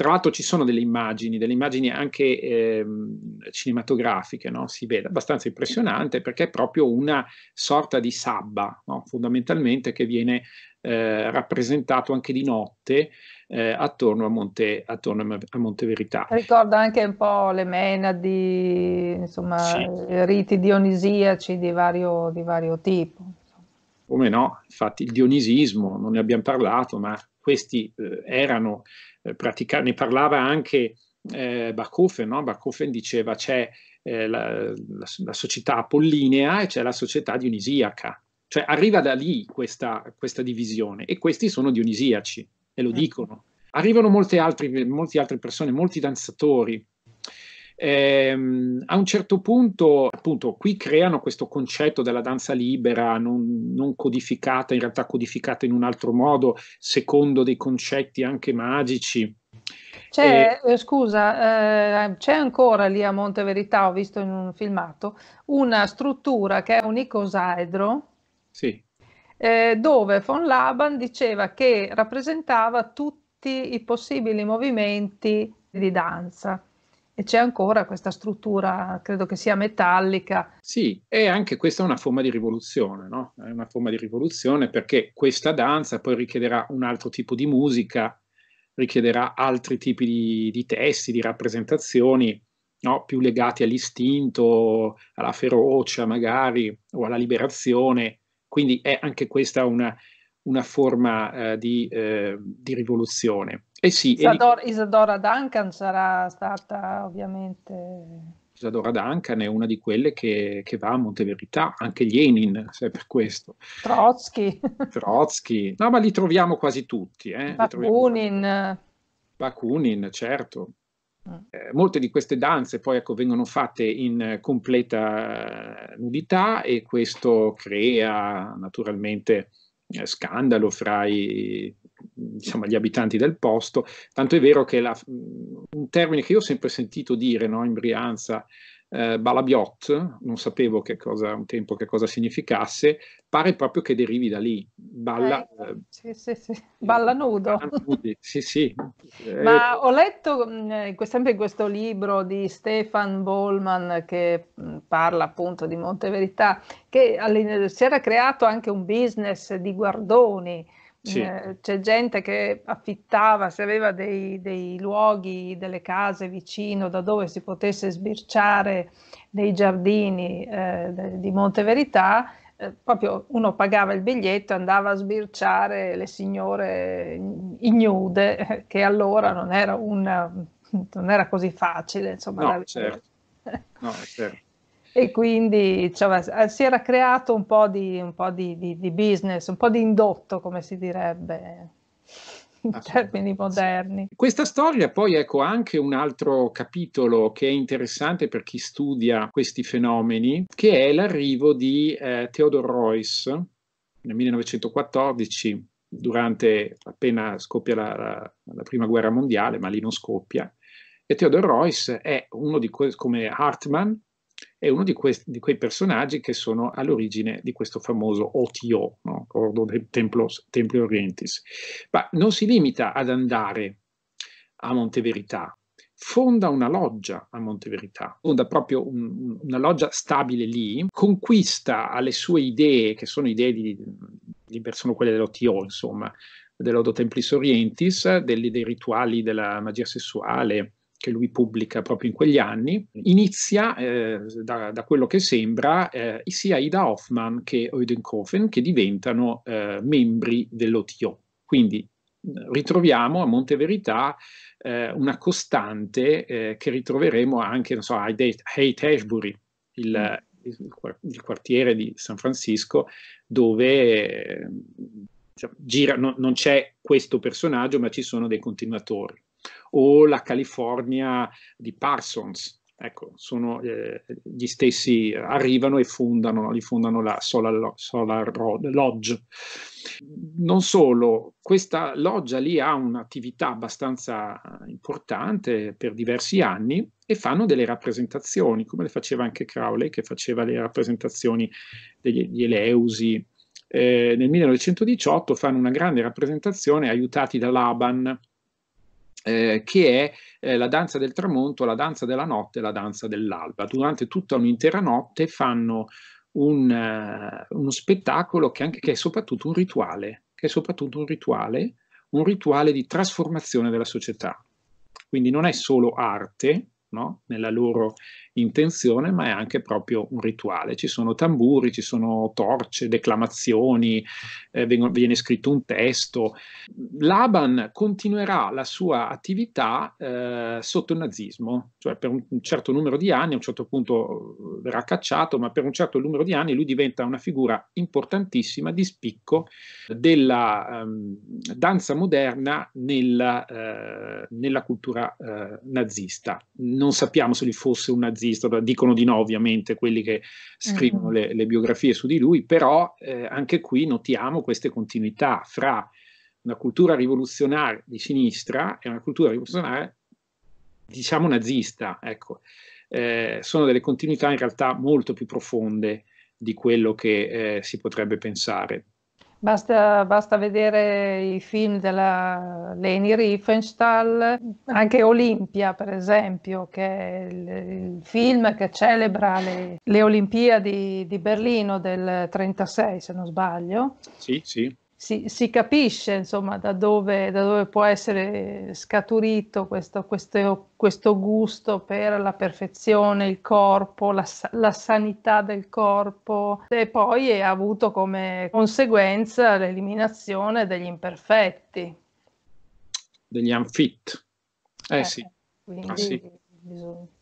tra l'altro ci sono delle immagini, delle immagini anche eh, cinematografiche, no? si vede abbastanza impressionante perché è proprio una sorta di sabba, no? fondamentalmente, che viene eh, rappresentato anche di notte eh, attorno, a Monte, attorno, a Monte, Verità. Ricorda anche un po' le menadi, insomma, sì. riti dionisiaci di vario, di vario tipo. Come no, infatti il dionisismo, non ne abbiamo parlato, ma questi eh, erano eh, praticati, ne parlava anche eh, Bakufen, no? Bakufen diceva c'è eh, la, la, la, società apollinea e c'è la società dionisiaca, cioè arriva da lì questa, questa divisione e questi sono dionisiaci e lo mm. dicono. Arrivano molte altre, molte altre persone, molti danzatori, Ehm, a un certo punto, appunto, qui creano questo concetto della danza libera, non, non, codificata, in realtà codificata in un altro modo, secondo dei concetti anche magici. C'è, eh, scusa, eh, c'è ancora lì a Monte Verità, ho visto in un filmato, una struttura che è un icosaedro. Sì. Eh, dove von Laban diceva che rappresentava tutti i possibili movimenti di danza e c'è ancora questa struttura, credo che sia metallica. Sì, e anche questa è una forma di rivoluzione, no? È una forma di rivoluzione perché questa danza poi richiederà un altro tipo di musica, richiederà altri tipi di, di testi, di rappresentazioni, no? più legati all'istinto, alla ferocia magari o alla liberazione. Quindi è anche questa una, una forma eh, di, eh, di, rivoluzione. Eh sì, Isadora, Isadora, Duncan sarà stata ovviamente... Isadora Duncan è una di quelle che, che va a Monteverità, anche Lenin, se per questo. Trotsky. <laughs> Trotsky. No, ma li troviamo quasi tutti. Eh? Bakunin. Bakunin, certo. Mm. Eh, molte di queste danze poi ecco, vengono fatte in completa eh, nudità e questo crea naturalmente eh, scandalo fra i, diciamo, gli abitanti del posto, tanto è vero che la, un termine che io ho sempre sentito dire no, in Brianza eh, Balabiot, non sapevo che cosa, un tempo che cosa significasse, pare proprio che derivi da lì. Balla, eh, eh sì, sì, sì. Balla nudo. Nudi, sì, sì. <laughs> Ma eh. ho letto mm, sempre in questo libro di Stefan Bollman che mm, parla appunto di Monteverità, che si era creato anche un business di guardoni sì. Eh, c'è gente che affittava, se aveva dei, dei, luoghi, delle case vicino da dove si potesse sbirciare nei giardini eh, di Monte Verità, eh, proprio uno pagava il biglietto e andava a sbirciare le signore ignude, eh, che allora non era, una, non era così facile. Insomma, no, certo. no, certo. E quindi cioè, si era creato un po, di, un po di, di, di, business, un po' di indotto, come si direbbe in termini moderni. Questa storia poi ecco anche un altro capitolo che è interessante per chi studia questi fenomeni, che è l'arrivo di eh, Theodore Royce nel 1914, durante appena scoppia la, la, la prima guerra mondiale, ma lì non scoppia. E Theodore Royce è uno di quelli come Hartmann, è uno di, que- di quei personaggi che sono all'origine di questo famoso OTO, no? Ordo del Templos, Templi Orientis. Ma non si limita ad andare a Monteverità, fonda una loggia a Monteverità, fonda proprio un, una loggia stabile lì, conquista alle sue idee, che sono idee di, di sono quelle dell'OTO, insomma, dell'Odo Templis Orientis, dei, dei rituali della magia sessuale, che lui pubblica proprio in quegli anni, inizia, eh, da, da, quello che sembra, eh, sia Ida Hoffman che Oedenkofen che diventano eh, membri dell'OTO. Quindi ritroviamo a Monteverità eh, una costante eh, che ritroveremo anche, so, a Haight Ashbury, il, mm. il quartiere di San Francisco, dove cioè, gira, no, non c'è questo personaggio, ma ci sono dei continuatori o la California di Parsons. Ecco, sono eh, gli stessi, arrivano e fondano, rifondano la Solar, Solar Lodge. Non solo, questa loggia lì ha un'attività abbastanza importante per diversi anni e fanno delle rappresentazioni, come le faceva anche Crowley, che faceva le rappresentazioni degli, Eleusi. Eh, nel 1918 fanno una grande rappresentazione aiutati da Laban, eh, che è eh, la danza del tramonto, la danza della notte e la danza dell'alba. Durante tutta un'intera notte fanno un, uh, uno spettacolo che, anche, che, è soprattutto un rituale, che è soprattutto un rituale, un rituale di trasformazione della società. Quindi non è solo arte, no? nella loro intenzione, ma è anche proprio un rituale. Ci sono tamburi, ci sono torce, declamazioni, eh, vengono, viene scritto un testo. Laban continuerà la sua attività eh, sotto il nazismo, cioè per un, certo numero di anni, a un certo punto eh, verrà cacciato, ma per un certo numero di anni lui diventa una figura importantissima di spicco della um, danza moderna nella, eh, nella cultura eh, nazista. Non sappiamo se lui fosse un nazista esistono, dicono di no ovviamente quelli che scrivono mm-hmm. le, le, biografie su di lui, però eh, anche qui notiamo queste continuità fra una cultura rivoluzionaria di sinistra e una cultura rivoluzionaria diciamo nazista, ecco. Eh, sono delle continuità in realtà molto più profonde di quello che eh, si potrebbe pensare. Basta, basta, vedere i film della Leni Riefenstahl, anche Olimpia per esempio, che è il, il film che celebra le, le Olimpiadi di Berlino del 1936, se non sbaglio. Sì, sì si, si capisce insomma da dove, da dove, può essere scaturito questo, questo, questo, gusto per la perfezione, il corpo, la, la sanità del corpo e poi ha avuto come conseguenza l'eliminazione degli imperfetti. Degli unfit. Eh, eh sì. Quindi... Ah, sì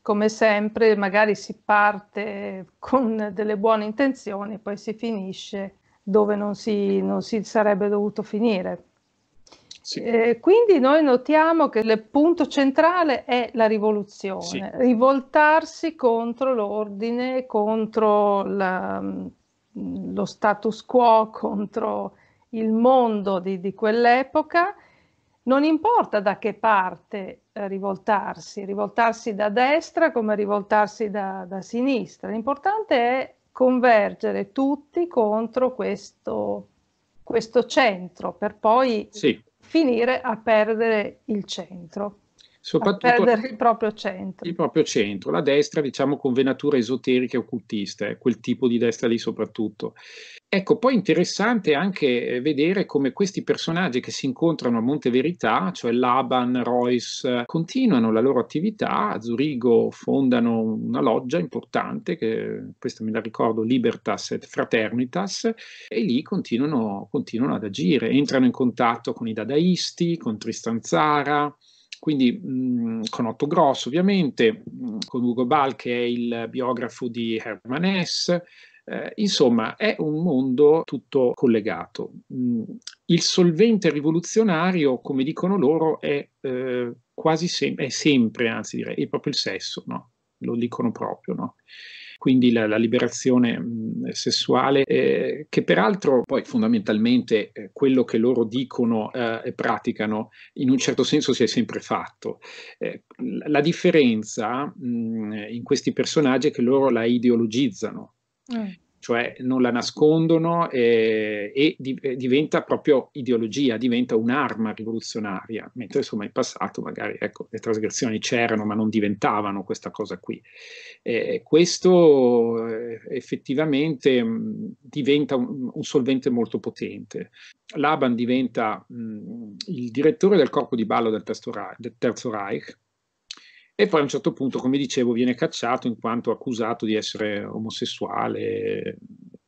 come sempre, magari si parte con delle buone intenzioni, poi si finisce dove non si, non si sarebbe dovuto finire. Sì. Eh, quindi noi notiamo che il punto centrale è la rivoluzione, sì. rivoltarsi contro l'ordine, contro la, mm, lo status quo, contro il mondo di, di quell'epoca. Non importa da che parte eh, rivoltarsi, rivoltarsi da destra come rivoltarsi da, da sinistra, l'importante è convergere tutti contro questo, questo centro per poi sì. finire a perdere il centro soprattutto perdere il proprio centro. Il proprio centro, la destra, diciamo, con venature esoteriche e occultiste, eh, quel tipo di destra lì soprattutto. Ecco, poi interessante anche eh, vedere come questi personaggi che si incontrano a Monte Verità, cioè Laban, Royce, continuano la loro attività, a Zurigo fondano una loggia importante, che questa me la ricordo, Libertas et Fraternitas, e lì continuano, continuano ad agire, entrano in contatto con i dadaisti, con Tristan Zara, quindi mh, mm, con Otto Gross ovviamente, mh, mm, con Ugo Ball che è il biografo di Herman Hess, eh, insomma, è un mondo tutto collegato. Mm, il solvente rivoluzionario, come dicono loro, è eh, quasi sem- è sempre, anzi direi, è proprio il sesso, no? Lo dicono proprio, no? quindi la, la liberazione mh, mm, sessuale, eh, che peraltro poi fondamentalmente eh, quello che loro dicono eh, e praticano in un certo senso si è sempre fatto. Eh, la differenza mh, mm, in questi personaggi è che loro la ideologizzano. Mm cioè non la nascondono eh, e di, eh, diventa proprio ideologia, diventa un'arma rivoluzionaria, mentre insomma in passato magari ecco, le trasgressioni c'erano ma non diventavano questa cosa qui. Eh, questo eh, effettivamente mm, diventa un, un, solvente molto potente. Laban diventa mh, mm, il direttore del corpo di ballo del, Terzo del Terzo Reich e poi a un certo punto, come dicevo, viene cacciato in quanto accusato di essere omosessuale,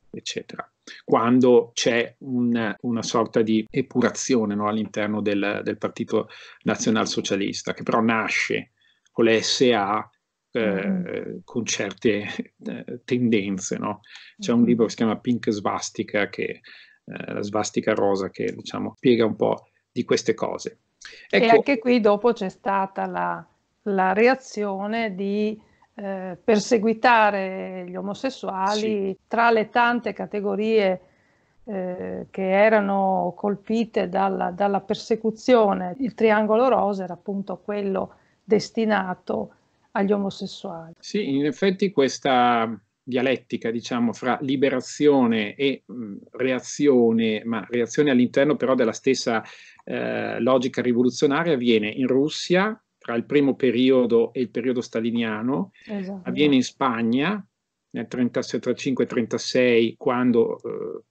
eccetera, quando c'è un, una sorta di epurazione no, all'interno del, del, Partito Nazionalsocialista, che però nasce con le SA eh, mm-hmm. con certe eh, tendenze. No? C'è un mm-hmm. libro che si chiama Pink Svastica, che, eh, la svastica rosa, che diciamo, spiega un po' di queste cose. Ecco, e anche qui dopo c'è stata la la reazione di eh, perseguitare gli omosessuali sì. tra le tante categorie eh, che erano colpite dalla, dalla, persecuzione. Il triangolo rosa era appunto quello destinato agli omosessuali. Sì, in effetti questa dialettica, diciamo, fra liberazione e mh, mm, reazione, ma reazione all'interno però della stessa eh, logica rivoluzionaria avviene in Russia tra il primo periodo e il periodo staliniano, esatto. avviene in Spagna nel 35-36 quando,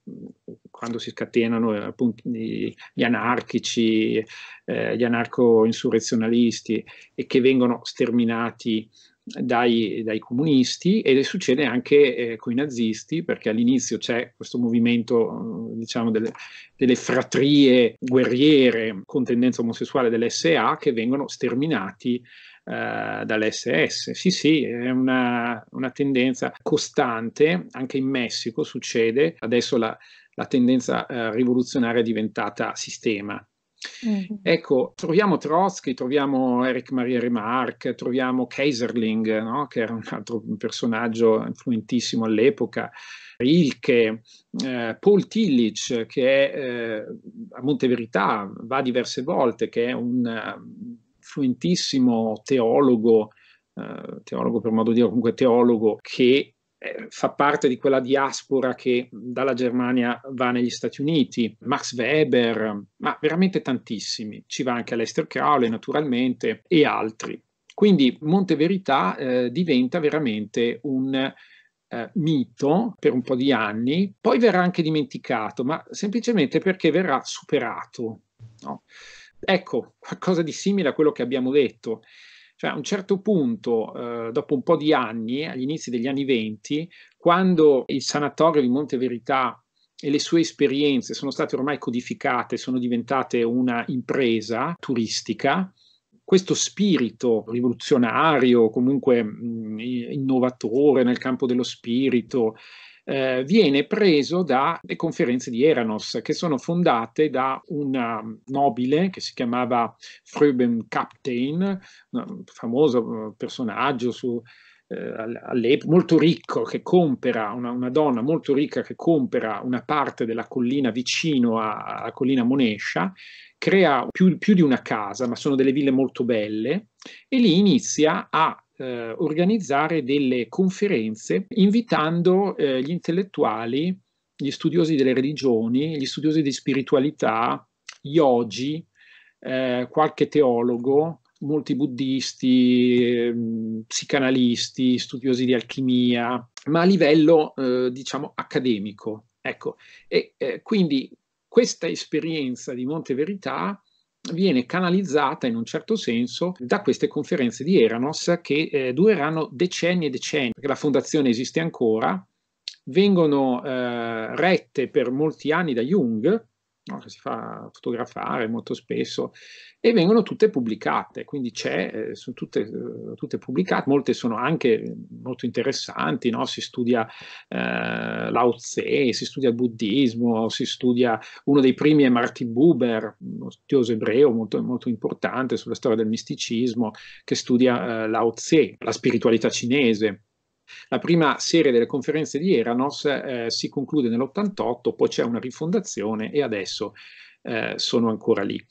eh, quando, si scatenano eh, appunto, gli, gli, anarchici, eh, gli anarco-insurrezionalisti e che vengono sterminati dai, dai, comunisti e succede anche eh, con i nazisti, perché all'inizio c'è questo movimento eh, diciamo, delle, delle, fratrie guerriere con tendenza omosessuale dell'SA che vengono sterminati eh, dall'SS. Sì, sì, è una, una, tendenza costante, anche in Messico succede, adesso la, la tendenza eh, rivoluzionaria è diventata sistema Mm-hmm. Ecco, troviamo Trotsky, troviamo Eric Maria Remarque, troviamo Kaiserling, no? che era un altro personaggio influentissimo all'epoca, Rilke, eh, Paul Tillich, che è eh, a Monteverità, va diverse volte, che è un eh, influentissimo teologo, eh, teologo per modo di dire, comunque teologo, che eh, fa parte di quella diaspora che dalla Germania va negli Stati Uniti, Max Weber, ma veramente tantissimi. Ci va anche Lester Crowley naturalmente e altri. Quindi Monteverità eh, diventa veramente un eh, mito per un po' di anni, poi verrà anche dimenticato, ma semplicemente perché verrà superato. No? Ecco, qualcosa di simile a quello che abbiamo detto. Cioè a un certo punto, eh, dopo un po' di anni, agli inizi degli anni venti, quando il sanatorio di Monte Verità e le sue esperienze sono state ormai codificate, sono diventate una impresa turistica, questo spirito rivoluzionario, comunque mh, mm, innovatore nel campo dello spirito, eh, viene preso dalle conferenze di Eranos, che sono fondate da un um, nobile che si chiamava Fröben Captain, un um, famoso uh, personaggio su, eh, molto ricco che compra, una, una, donna molto ricca che compra una parte della collina vicino alla collina Monescia, crea più, più, di una casa, ma sono delle ville molto belle, e lì inizia a eh, organizzare delle conferenze invitando eh, gli intellettuali, gli studiosi delle religioni, gli studiosi di spiritualità, yogi, eh, qualche teologo, molti buddisti, ehm, psicanalisti, studiosi di alchimia, ma a livello eh, diciamo accademico. Ecco, e eh, quindi questa esperienza di Monte Verità viene canalizzata in un certo senso da queste conferenze di Eranos che eh, dureranno decenni e decenni, perché la fondazione esiste ancora, vengono eh, rette per molti anni da Jung, no? che si fa fotografare molto spesso, e vengono tutte pubblicate, quindi eh, sono tutte, eh, tutte, pubblicate, molte sono anche eh, molto interessanti, no? si studia eh, Lao Tse, si studia il buddismo, si studia uno dei primi è Martin Buber, uno studioso ebreo molto, molto importante sulla storia del misticismo, che studia eh, Lao Tse, la spiritualità cinese. La prima serie delle conferenze di Eranos eh, si conclude nell'88, poi c'è una rifondazione e adesso eh, sono ancora lì.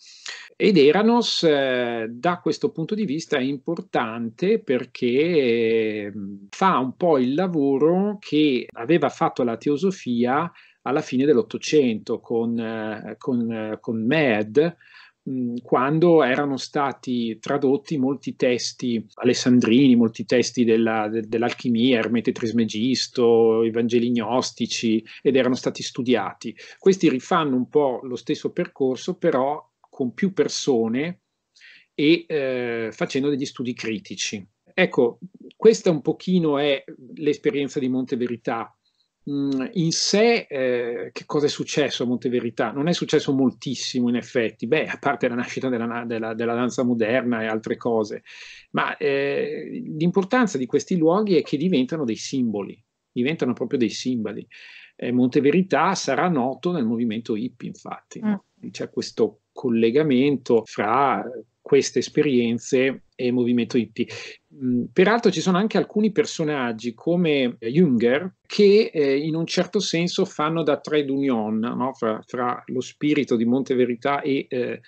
Ed Eranos eh, da questo punto di vista è importante perché ehm, fa un po' il lavoro che aveva fatto la teosofia alla fine dell'Ottocento con, eh, con, eh, con Med, quando erano stati tradotti molti testi alessandrini, molti testi della, de, dell'alchimia, Ermete Trismegisto, i Vangeli gnostici ed erano stati studiati. Questi rifanno un po' lo stesso percorso, però con più persone e eh, facendo degli studi critici. Ecco, questa un pochino è l'esperienza di Monte Verità, mh, mm, in sé eh, che cosa è successo a Monteverità? Non è successo moltissimo in effetti, beh, a parte la nascita della, della, della danza moderna e altre cose, ma eh, l'importanza di questi luoghi è che diventano dei simboli, diventano proprio dei simboli. Eh, Monteverità sarà noto nel movimento hippie, infatti. Mm. C'è questo collegamento fra eh, queste esperienze e Movimento Hippie. Mm, peraltro ci sono anche alcuni personaggi come eh, Junger che eh, in un certo senso fanno da trade union no? fra, fra, lo spirito di Monte Verità e eh,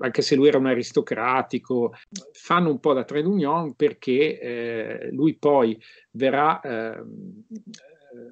anche se lui era un aristocratico, fanno un po' da trade union perché eh, lui poi verrà eh,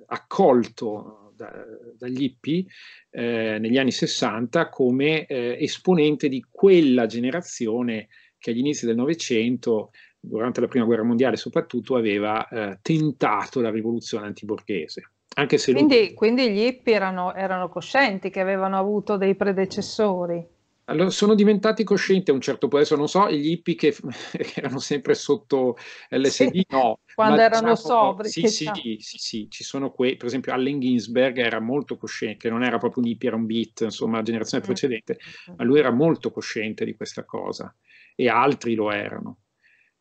accolto da, dagli hippie eh, negli anni 60 come esponente di quella generazione che agli inizi del Novecento, durante la Prima Guerra Mondiale soprattutto, aveva eh, tentato la rivoluzione antiborghese. Anche se quindi, lui... quindi gli hippie erano, erano coscienti che avevano avuto dei predecessori. Allora, sono diventati coscienti a un certo punto, adesso non so, gli hippie che, <laughs> che erano sempre sotto l'SD, sì, no. Quando erano diciamo, sobri. Sì sì, sì, sì, sì, ci sono quei, per esempio Allen Ginsberg era molto cosciente, che non era proprio un hippie, era un beat, insomma, la generazione mm, precedente, mm-hmm. ma lui era molto cosciente di questa cosa e altri lo erano.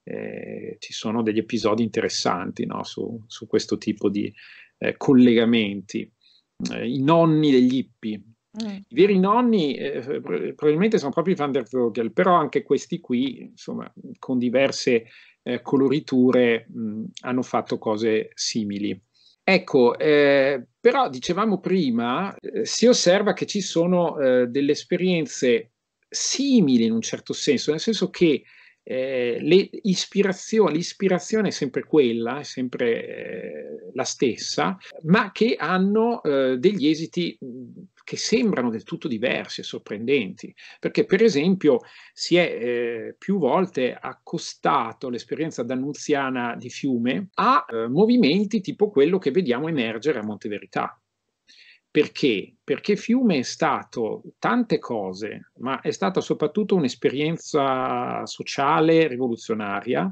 Eh, ci sono degli episodi interessanti no? su, su, questo tipo di eh, collegamenti. Eh, I nonni degli hippie. Mm. I veri nonni eh, probabilmente sono proprio i van der Vogel, però anche questi qui, insomma, con diverse eh, coloriture, mh, mm, hanno fatto cose simili. Ecco, eh, però dicevamo prima, si osserva che ci sono delle esperienze simile in un certo senso, nel senso che eh, l'ispirazione è sempre quella, è sempre eh, la stessa, ma che hanno eh, degli esiti che sembrano del tutto diversi e sorprendenti, perché per esempio si è eh, più volte accostato l'esperienza d'annunziana di Fiume a eh, movimenti tipo quello che vediamo emergere a Monteverità perché? Perché Fiume è stato tante cose, ma è stata soprattutto un'esperienza sociale rivoluzionaria.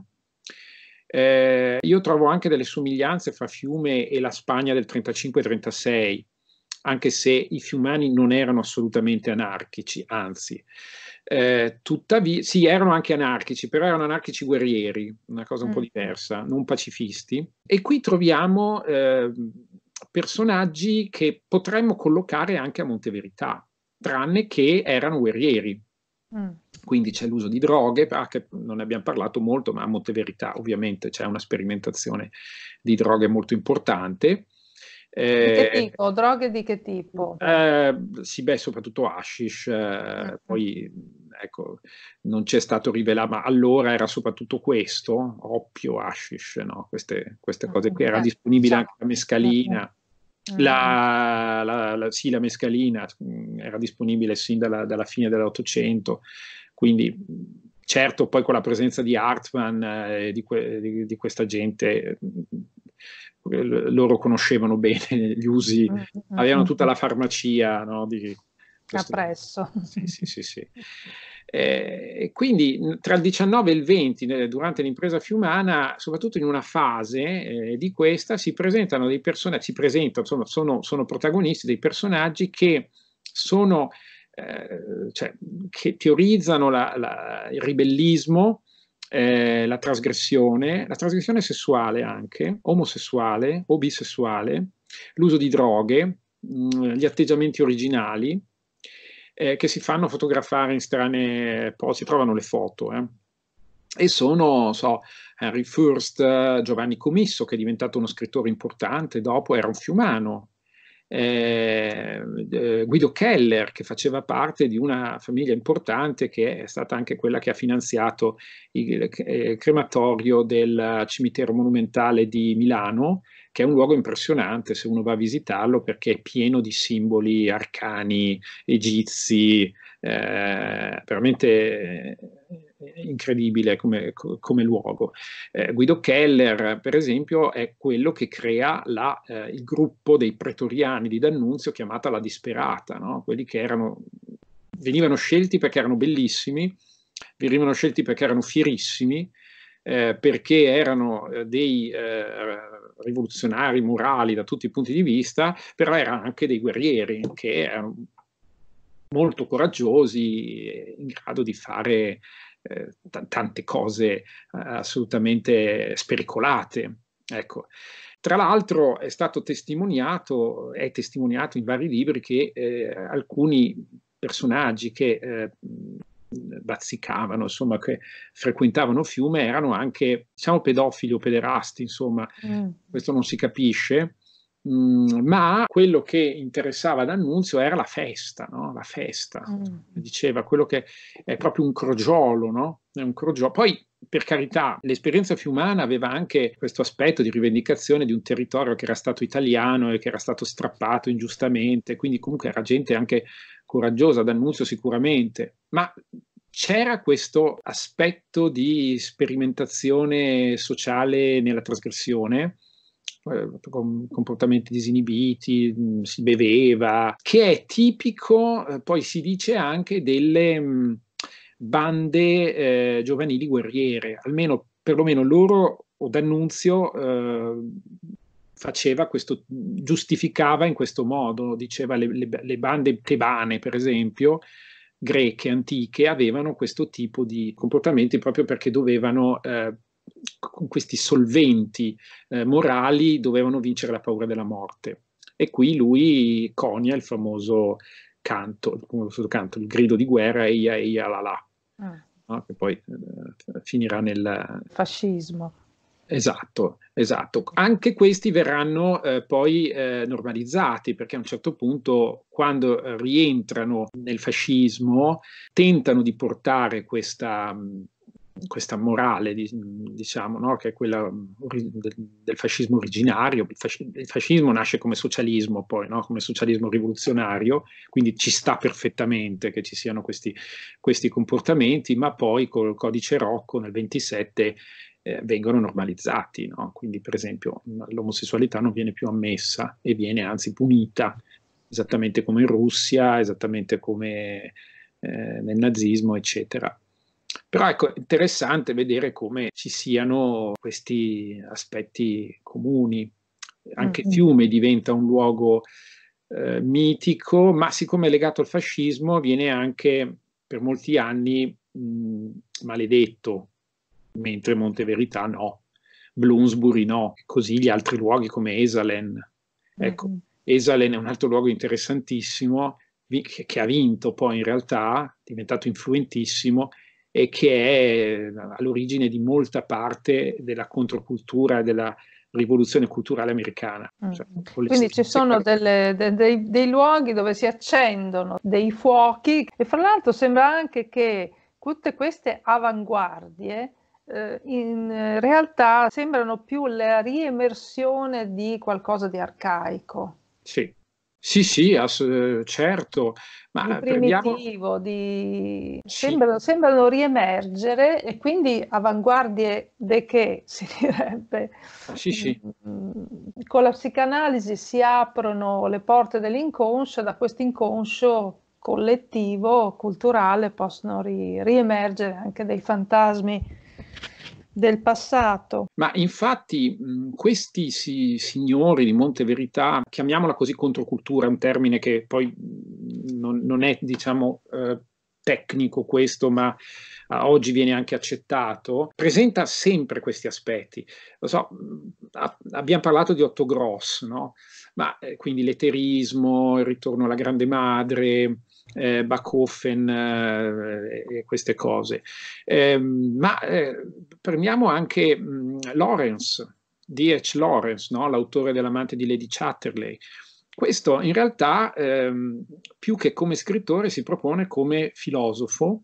Eh, io trovo anche delle somiglianze fra Fiume e la Spagna del 35-36, anche se i fiumani non erano assolutamente anarchici, anzi. Eh, tuttavia, sì, erano anche anarchici, però erano anarchici guerrieri, una cosa un mm. po' diversa, non pacifisti. E qui troviamo... Eh, personaggi che potremmo collocare anche a Monteverità, tranne che erano guerrieri. Mm. Quindi c'è l'uso di droghe, anche, ah, non ne abbiamo parlato molto, ma a Monteverità ovviamente c'è una sperimentazione di droghe molto importante. Eh, che tipo? Droghe di che tipo? Eh, sì, beh, soprattutto hashish, eh, mm. poi ecco, non c'è stato rivelato, ma allora era soprattutto questo, oppio, hashish, no? queste, queste cose qui, era eh, disponibile anche la mescalina. Eh, eh. La, la, la, sì, la mescalina mm, era disponibile sin dalla, dalla fine dell'Ottocento, quindi certo poi con la presenza di Hartmann e eh, di, que- di, di, questa gente eh, loro conoscevano bene gli usi, mm, avevano tutta la farmacia no, di questo... appresso. Sì, sì, sì, sì. Eh, quindi tra il 19 e il 20, eh, durante l'impresa fiumana, soprattutto in una fase eh, di questa, si presentano dei personaggi, si presentano, sono, sono, sono protagonisti dei personaggi che sono, eh, cioè, che teorizzano la, la, il ribellismo, eh, la trasgressione, la trasgressione sessuale anche, omosessuale o bisessuale, l'uso di droghe, mh, mm, gli atteggiamenti originali, eh, che si fanno fotografare in strane pose, si trovano le foto. Eh. E sono, so, Henry Furst, eh, Giovanni Comisso, che è diventato uno scrittore importante dopo, era un fiumano, eh, eh, Guido Keller, che faceva parte di una famiglia importante che è stata anche quella che ha finanziato eh, il, crematorio del cimitero monumentale di Milano, che è un luogo impressionante se uno va a visitarlo perché è pieno di simboli arcani, egizi, eh, veramente eh, incredibile come, come luogo. Eh, Guido Keller, per esempio, è quello che crea la, eh, il gruppo dei pretoriani di D'Annunzio chiamata La Disperata, no? quelli che erano, venivano scelti perché erano bellissimi, venivano scelti perché erano fierissimi, eh, perché erano eh, dei eh, rivoluzionari morali da tutti i punti di vista, però erano anche dei guerrieri che erano molto coraggiosi, in grado di fare eh, t- tante cose eh, assolutamente spericolate. Ecco. Tra l'altro è stato testimoniato, è testimoniato in vari libri che eh, alcuni personaggi che eh, bazzicavano, insomma, che frequentavano Fiume erano anche, diciamo, pedofili o pederasti, insomma, mm. questo non si capisce. Mm, ma quello che interessava ad Annunzio era la festa, no? la festa, mm. diceva quello che è proprio un crogiolo, no? un crogiolo. Poi, per carità, l'esperienza fiumana aveva anche questo aspetto di rivendicazione di un territorio che era stato italiano e che era stato strappato ingiustamente, quindi comunque era gente anche coraggiosa, D'Annunzio sicuramente, ma c'era questo aspetto di sperimentazione sociale nella trasgressione eh, comportamenti disinibiti, mm, si beveva, che è tipico, eh, poi si dice anche, delle mm, bande eh, giovanili guerriere, almeno perlomeno loro o D'Annunzio eh, faceva questo, giustificava in questo modo, diceva le, le, le bande tebane per esempio, greche, antiche, avevano questo tipo di comportamenti proprio perché dovevano eh, con questi solventi eh, morali dovevano vincere la paura della morte. E qui lui conia il famoso canto, il, famoso canto, il grido di guerra, eia eia la la, ah. no? Ah, che poi eh, finirà nel... Fascismo. Esatto, esatto. Anche questi verranno eh, poi eh, normalizzati perché a un certo punto, quando rientrano nel fascismo, tentano di portare questa, questa morale, diciamo, no? che è quella del, fascismo originario. Il, fascismo nasce come socialismo, poi, no? come socialismo rivoluzionario, quindi ci sta perfettamente che ci siano questi, questi comportamenti, ma poi col codice Rocco nel 27 eh, vengono normalizzati. No? Quindi, per esempio, l'omosessualità non viene più ammessa e viene anzi punita, esattamente come in Russia, esattamente come eh, nel nazismo, eccetera. Però ecco, interessante vedere come ci siano questi aspetti comuni. Anche mm-hmm. Fiume diventa un luogo eh, mitico, ma siccome è legato al fascismo, viene anche per molti anni mh, maledetto, mentre Verità no, Bloomsbury no, così gli altri luoghi come Esalen. Ecco, mm-hmm. Esalen è un altro luogo interessantissimo che ha vinto poi in realtà, è diventato influentissimo e che è eh, all'origine di molta parte della controcultura della rivoluzione culturale americana. Mm. Cioè, Quindi ci sono delle, de, de, dei luoghi dove si accendono dei fuochi e fra l'altro sembra anche che tutte queste avanguardie eh, in realtà sembrano più la riemersione di qualcosa di arcaico. Sì, sì, sì, ass- eh, certo. Ma di primitivo, prendiamo... di... Sì. Sembrano, sembrano, riemergere e quindi avanguardie de che <laughs> si direbbe. Sì, sì. Mm, con la psicanalisi si aprono le porte dell'inconscio, da questo inconscio collettivo, culturale, possono ri- riemergere anche dei fantasmi del passato. Ma infatti questi si, signori di Monte Verità, chiamiamola così controcultura, è un termine che poi non, non è diciamo eh, tecnico questo, ma eh, oggi viene anche accettato, presenta sempre questi aspetti. Lo so, a, abbiamo parlato di Otto Gross, no? ma eh, quindi l'eterismo, il ritorno alla grande madre, eh, Bachofen eh, e queste cose. Ehm, eh, ma prendiamo anche mh, Lawrence, D.H. Lawrence, no? l'autore dell'amante di Lady Chatterley. Questo in realtà, ehm, più che come scrittore, si propone come filosofo,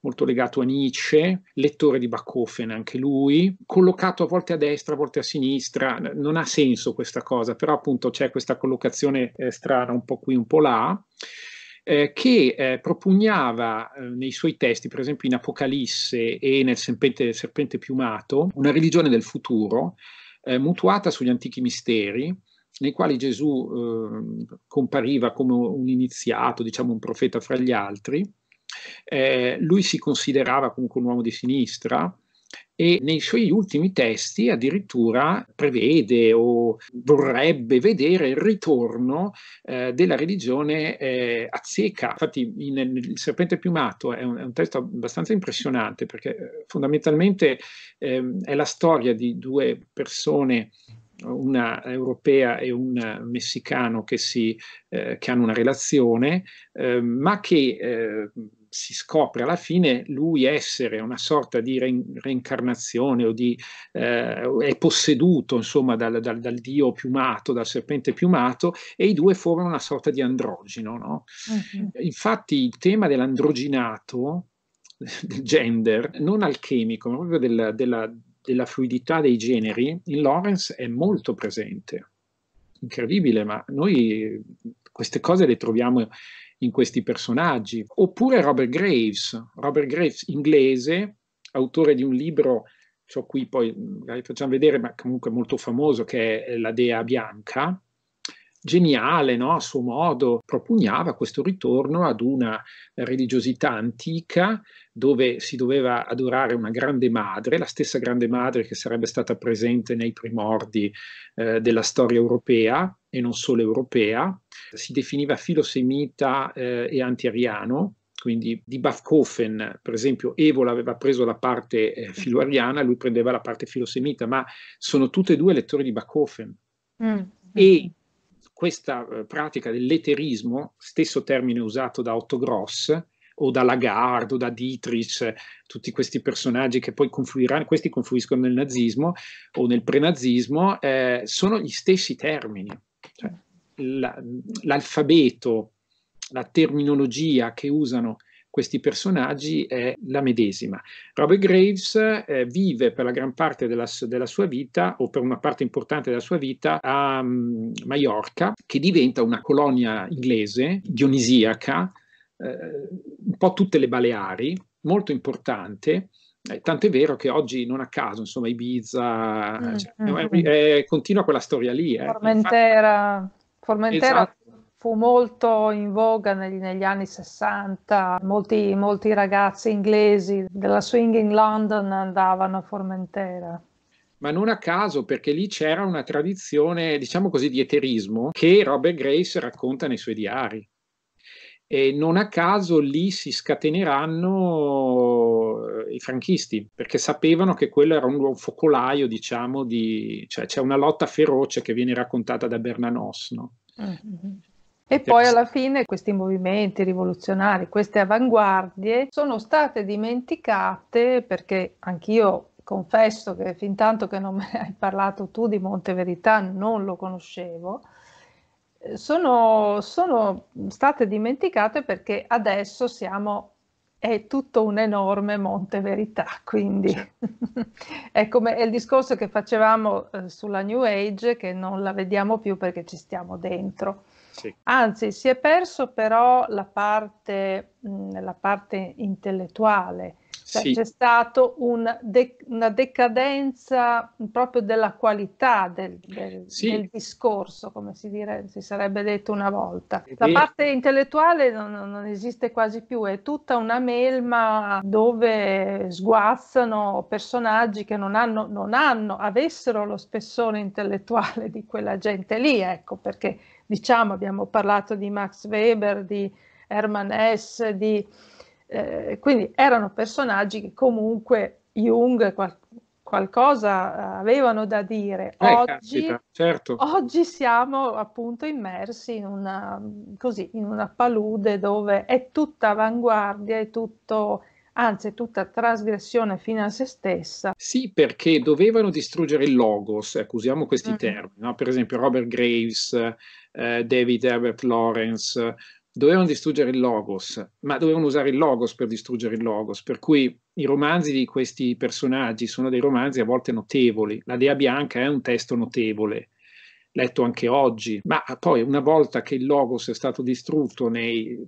molto legato a Nietzsche, lettore di Bachofen anche lui, collocato a volte a destra, a volte a sinistra, non ha senso questa cosa, però appunto c'è questa collocazione eh, strana un po' qui, un po' là. Eh, che eh, propugnava eh, nei suoi testi, per esempio in Apocalisse e nel serpente, serpente piumato, una religione del futuro eh, mutuata sugli antichi misteri, nei quali Gesù eh, compariva come un iniziato, diciamo un profeta fra gli altri. lui si considerava comunque un uomo di sinistra, e nei suoi ultimi testi addirittura prevede o vorrebbe vedere il ritorno eh, della religione eh, azteca. Infatti in, Il serpente piumato è un, è un, testo abbastanza impressionante perché eh, fondamentalmente eh, è la storia di due persone una europea e un messicano che, si, eh, che hanno una relazione, eh, ma che eh, si scopre alla fine lui essere una sorta di re- reincarnazione o di eh, è posseduto insomma dal, dal, dal, dio piumato, dal serpente piumato e i due formano una sorta di androgeno. No? Uh-huh. Infatti il tema dell'androginato, del gender, non alchemico, ma proprio della, della, della fluidità dei generi, in Lawrence è molto presente incredibile, ma noi queste cose le troviamo in questi personaggi. Oppure Robert Graves, Robert Graves inglese, autore di un libro, so qui poi magari facciamo vedere, ma comunque molto famoso, che è eh, La Dea Bianca, geniale, no? a suo modo, propugnava questo ritorno ad una religiosità antica dove si doveva adorare una grande madre, la stessa grande madre che sarebbe stata presente nei primordi eh, della storia europea e non solo europea, si definiva filosemita eh, e antiariano, quindi di Bafkofen, per esempio, Evola aveva preso la parte eh, mm. filoariana, lui prendeva la parte filosemita, ma sono tutti e due lettori di Bafkofen. Mm. E mm. questa eh, pratica dell'eterismo, stesso termine usato da Otto Gross, o da Lagarde o da Dietrich, tutti questi personaggi che poi confluiranno, questi confluiscono nel nazismo o nel prenazismo, eh, sono gli stessi termini l'alfabeto, la terminologia che usano questi personaggi è la medesima. Robert Graves eh, vive per la gran parte della, della, sua vita, o per una parte importante della sua vita, a um, mm, Maiorca, che diventa una colonia inglese, dionisiaca, eh, un po' tutte le Baleari, molto importante, eh, tanto è vero che oggi non a caso, insomma, Ibiza, mm-hmm. cioè, è, mm, mm. è, continua quella storia lì. Eh. Formentera. Formentera esatto. fu molto in voga negli, negli anni 60, molti, molti, ragazzi inglesi della swing in London andavano a Formentera. Ma non a caso, perché lì c'era una tradizione, diciamo così, di eterismo che Robert Grace racconta nei suoi diari e non a caso lì si scateneranno eh, i franchisti perché sapevano che quello era un, un focolaio diciamo di cioè c'è una lotta feroce che viene raccontata da Bernanos no? mm-hmm. E poi alla fine questi movimenti rivoluzionari, queste avanguardie sono state dimenticate perché anch'io confesso che fin tanto che non me ne hai parlato tu di Monteverità non lo conoscevo, sono, sono state dimenticate perché adesso siamo è tutto un enorme monte verità, quindi <laughs> è come è il discorso che facevamo eh, sulla New Age che non la vediamo più perché ci stiamo dentro. Sì. Anzi, si è perso però la parte, mh, la parte intellettuale, cioè, sì. C'è stata un de- una decadenza proprio della qualità del, del, sì. del discorso, come si, dire, si, sarebbe detto una volta. La e... parte intellettuale non, non, esiste quasi più, è tutta una melma dove sguazzano personaggi che non hanno, non hanno avessero lo spessore intellettuale di quella gente lì, ecco, perché diciamo abbiamo parlato di Max Weber, di Hermann Hesse, di eh, quindi erano personaggi che comunque Jung qual- qualcosa eh, avevano da dire. Eh, oggi, caspita, certo. oggi, siamo appunto immersi in una, così, in una palude dove è tutta avanguardia, è tutto anzi tutta trasgressione fino a se stessa. Sì, perché dovevano distruggere il logos, ecco, usiamo questi mm. termini, no? per esempio Robert Graves, eh, David Herbert Lawrence, dovevano distruggere il logos, ma dovevano usare il logos per distruggere il logos, per cui i romanzi di questi personaggi sono dei romanzi a volte notevoli, la Dea Bianca è un testo notevole, letto anche oggi, ma poi una volta che il logos è stato distrutto nei,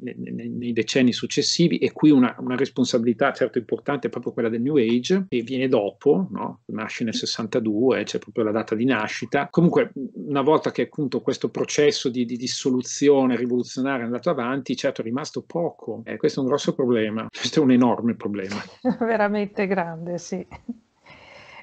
nei, nei decenni successivi, e qui una, una, responsabilità certo importante è proprio quella del New Age, che viene dopo, no? nasce nel 62, c'è cioè proprio la data di nascita, comunque una volta che appunto questo processo di, di dissoluzione rivoluzionaria è andato avanti, certo è rimasto poco, eh, questo è un grosso problema, questo è un enorme problema. <laughs> Veramente grande, sì.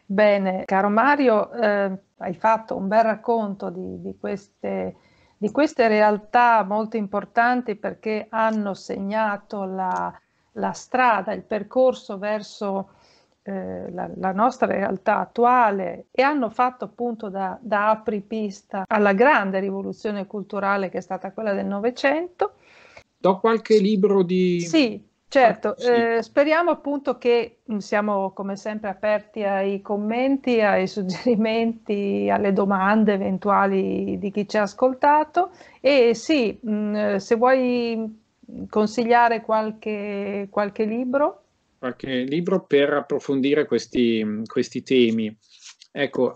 Bene, caro Mario, eh, hai fatto un bel racconto di, di, queste, di, queste, realtà molto importanti perché hanno segnato la, la strada, il percorso verso eh, la, la, nostra realtà attuale e hanno fatto appunto da, da apripista alla grande rivoluzione culturale che è stata quella del Novecento. Do qualche libro di... Sì, Certo, eh, speriamo appunto che mm, siamo come sempre aperti ai commenti, ai suggerimenti, alle domande eventuali di chi ci ha ascoltato e sì, mh, mm, se vuoi consigliare qualche, qualche, libro. Qualche libro per approfondire questi, mm, questi temi. Ecco,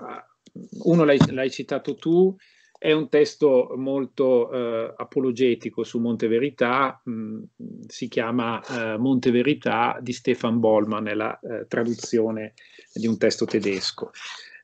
uno l'hai, l'hai citato tu, è un testo molto eh, apologetico su Monte Monteverità, mm, si chiama eh, Verità di Stefan Bollman, nella eh, traduzione di un testo tedesco.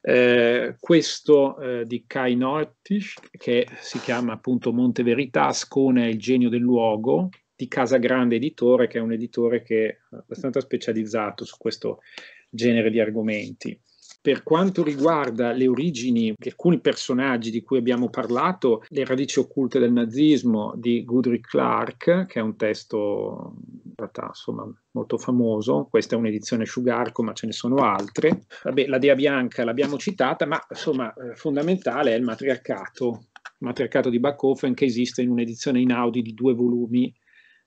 Eh, questo eh, di Kai Nortisch, che si chiama appunto Monteverità, Ascone è il genio del luogo, di Casa Grande Editore, che è un editore che è abbastanza specializzato su questo genere di argomenti. Per quanto riguarda le origini di alcuni personaggi di cui abbiamo parlato, Le radici occulte del nazismo di Goodrich Clark, che è un testo in realtà insomma, molto famoso, questa è un'edizione Sugarco, ma ce ne sono altre. Vabbè, la Dea Bianca l'abbiamo citata, ma insomma, eh, fondamentale è il matriarcato, il matriarcato di Bachofen che esiste in un'edizione in Audi di due volumi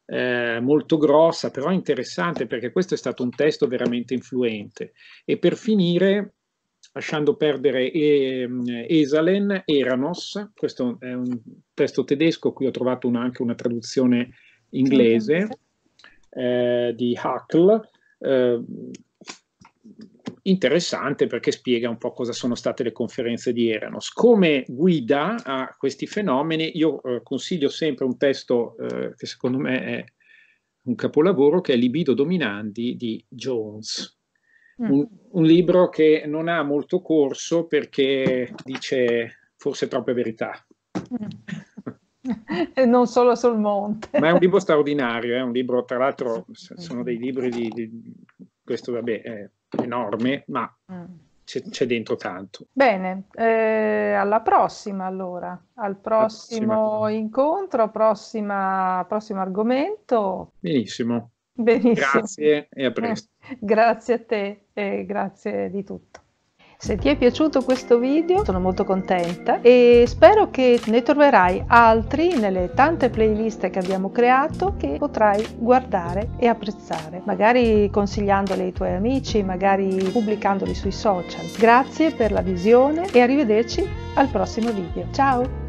eh, molto grossa, però interessante perché questo è stato un testo veramente influente. E per finire lasciando perdere ehm, Esalen, Eranos, questo è un testo tedesco, qui ho trovato una, anche una traduzione inglese esatto. eh, di Hackl, eh, interessante perché spiega un po' cosa sono state le conferenze di Eranos. Come guida a questi fenomeni io eh, consiglio sempre un testo eh, che secondo me è un capolavoro che è Libido Dominandi di Jones Mm. Un, un libro che non ha molto corso perché dice forse troppe verità. Mm. <laughs> E non solo sul monte. Ma è un libro straordinario, è eh, un libro, tra l'altro sono dei libri di, di questo vabbè, è enorme, ma mm. c'è, dentro tanto. Bene, eh, alla prossima allora, al prossimo prossima. incontro, prossima, prossimo argomento. Benissimo. Benissimo. Grazie e a presto. Eh, <laughs> grazie a te e grazie di tutto. Se ti è piaciuto questo video sono molto contenta e spero che ne troverai altri nelle tante playlist che abbiamo creato che potrai guardare e apprezzare, magari consigliandole ai tuoi amici, magari pubblicandoli sui social. Grazie per la visione e arrivederci al prossimo video. Ciao!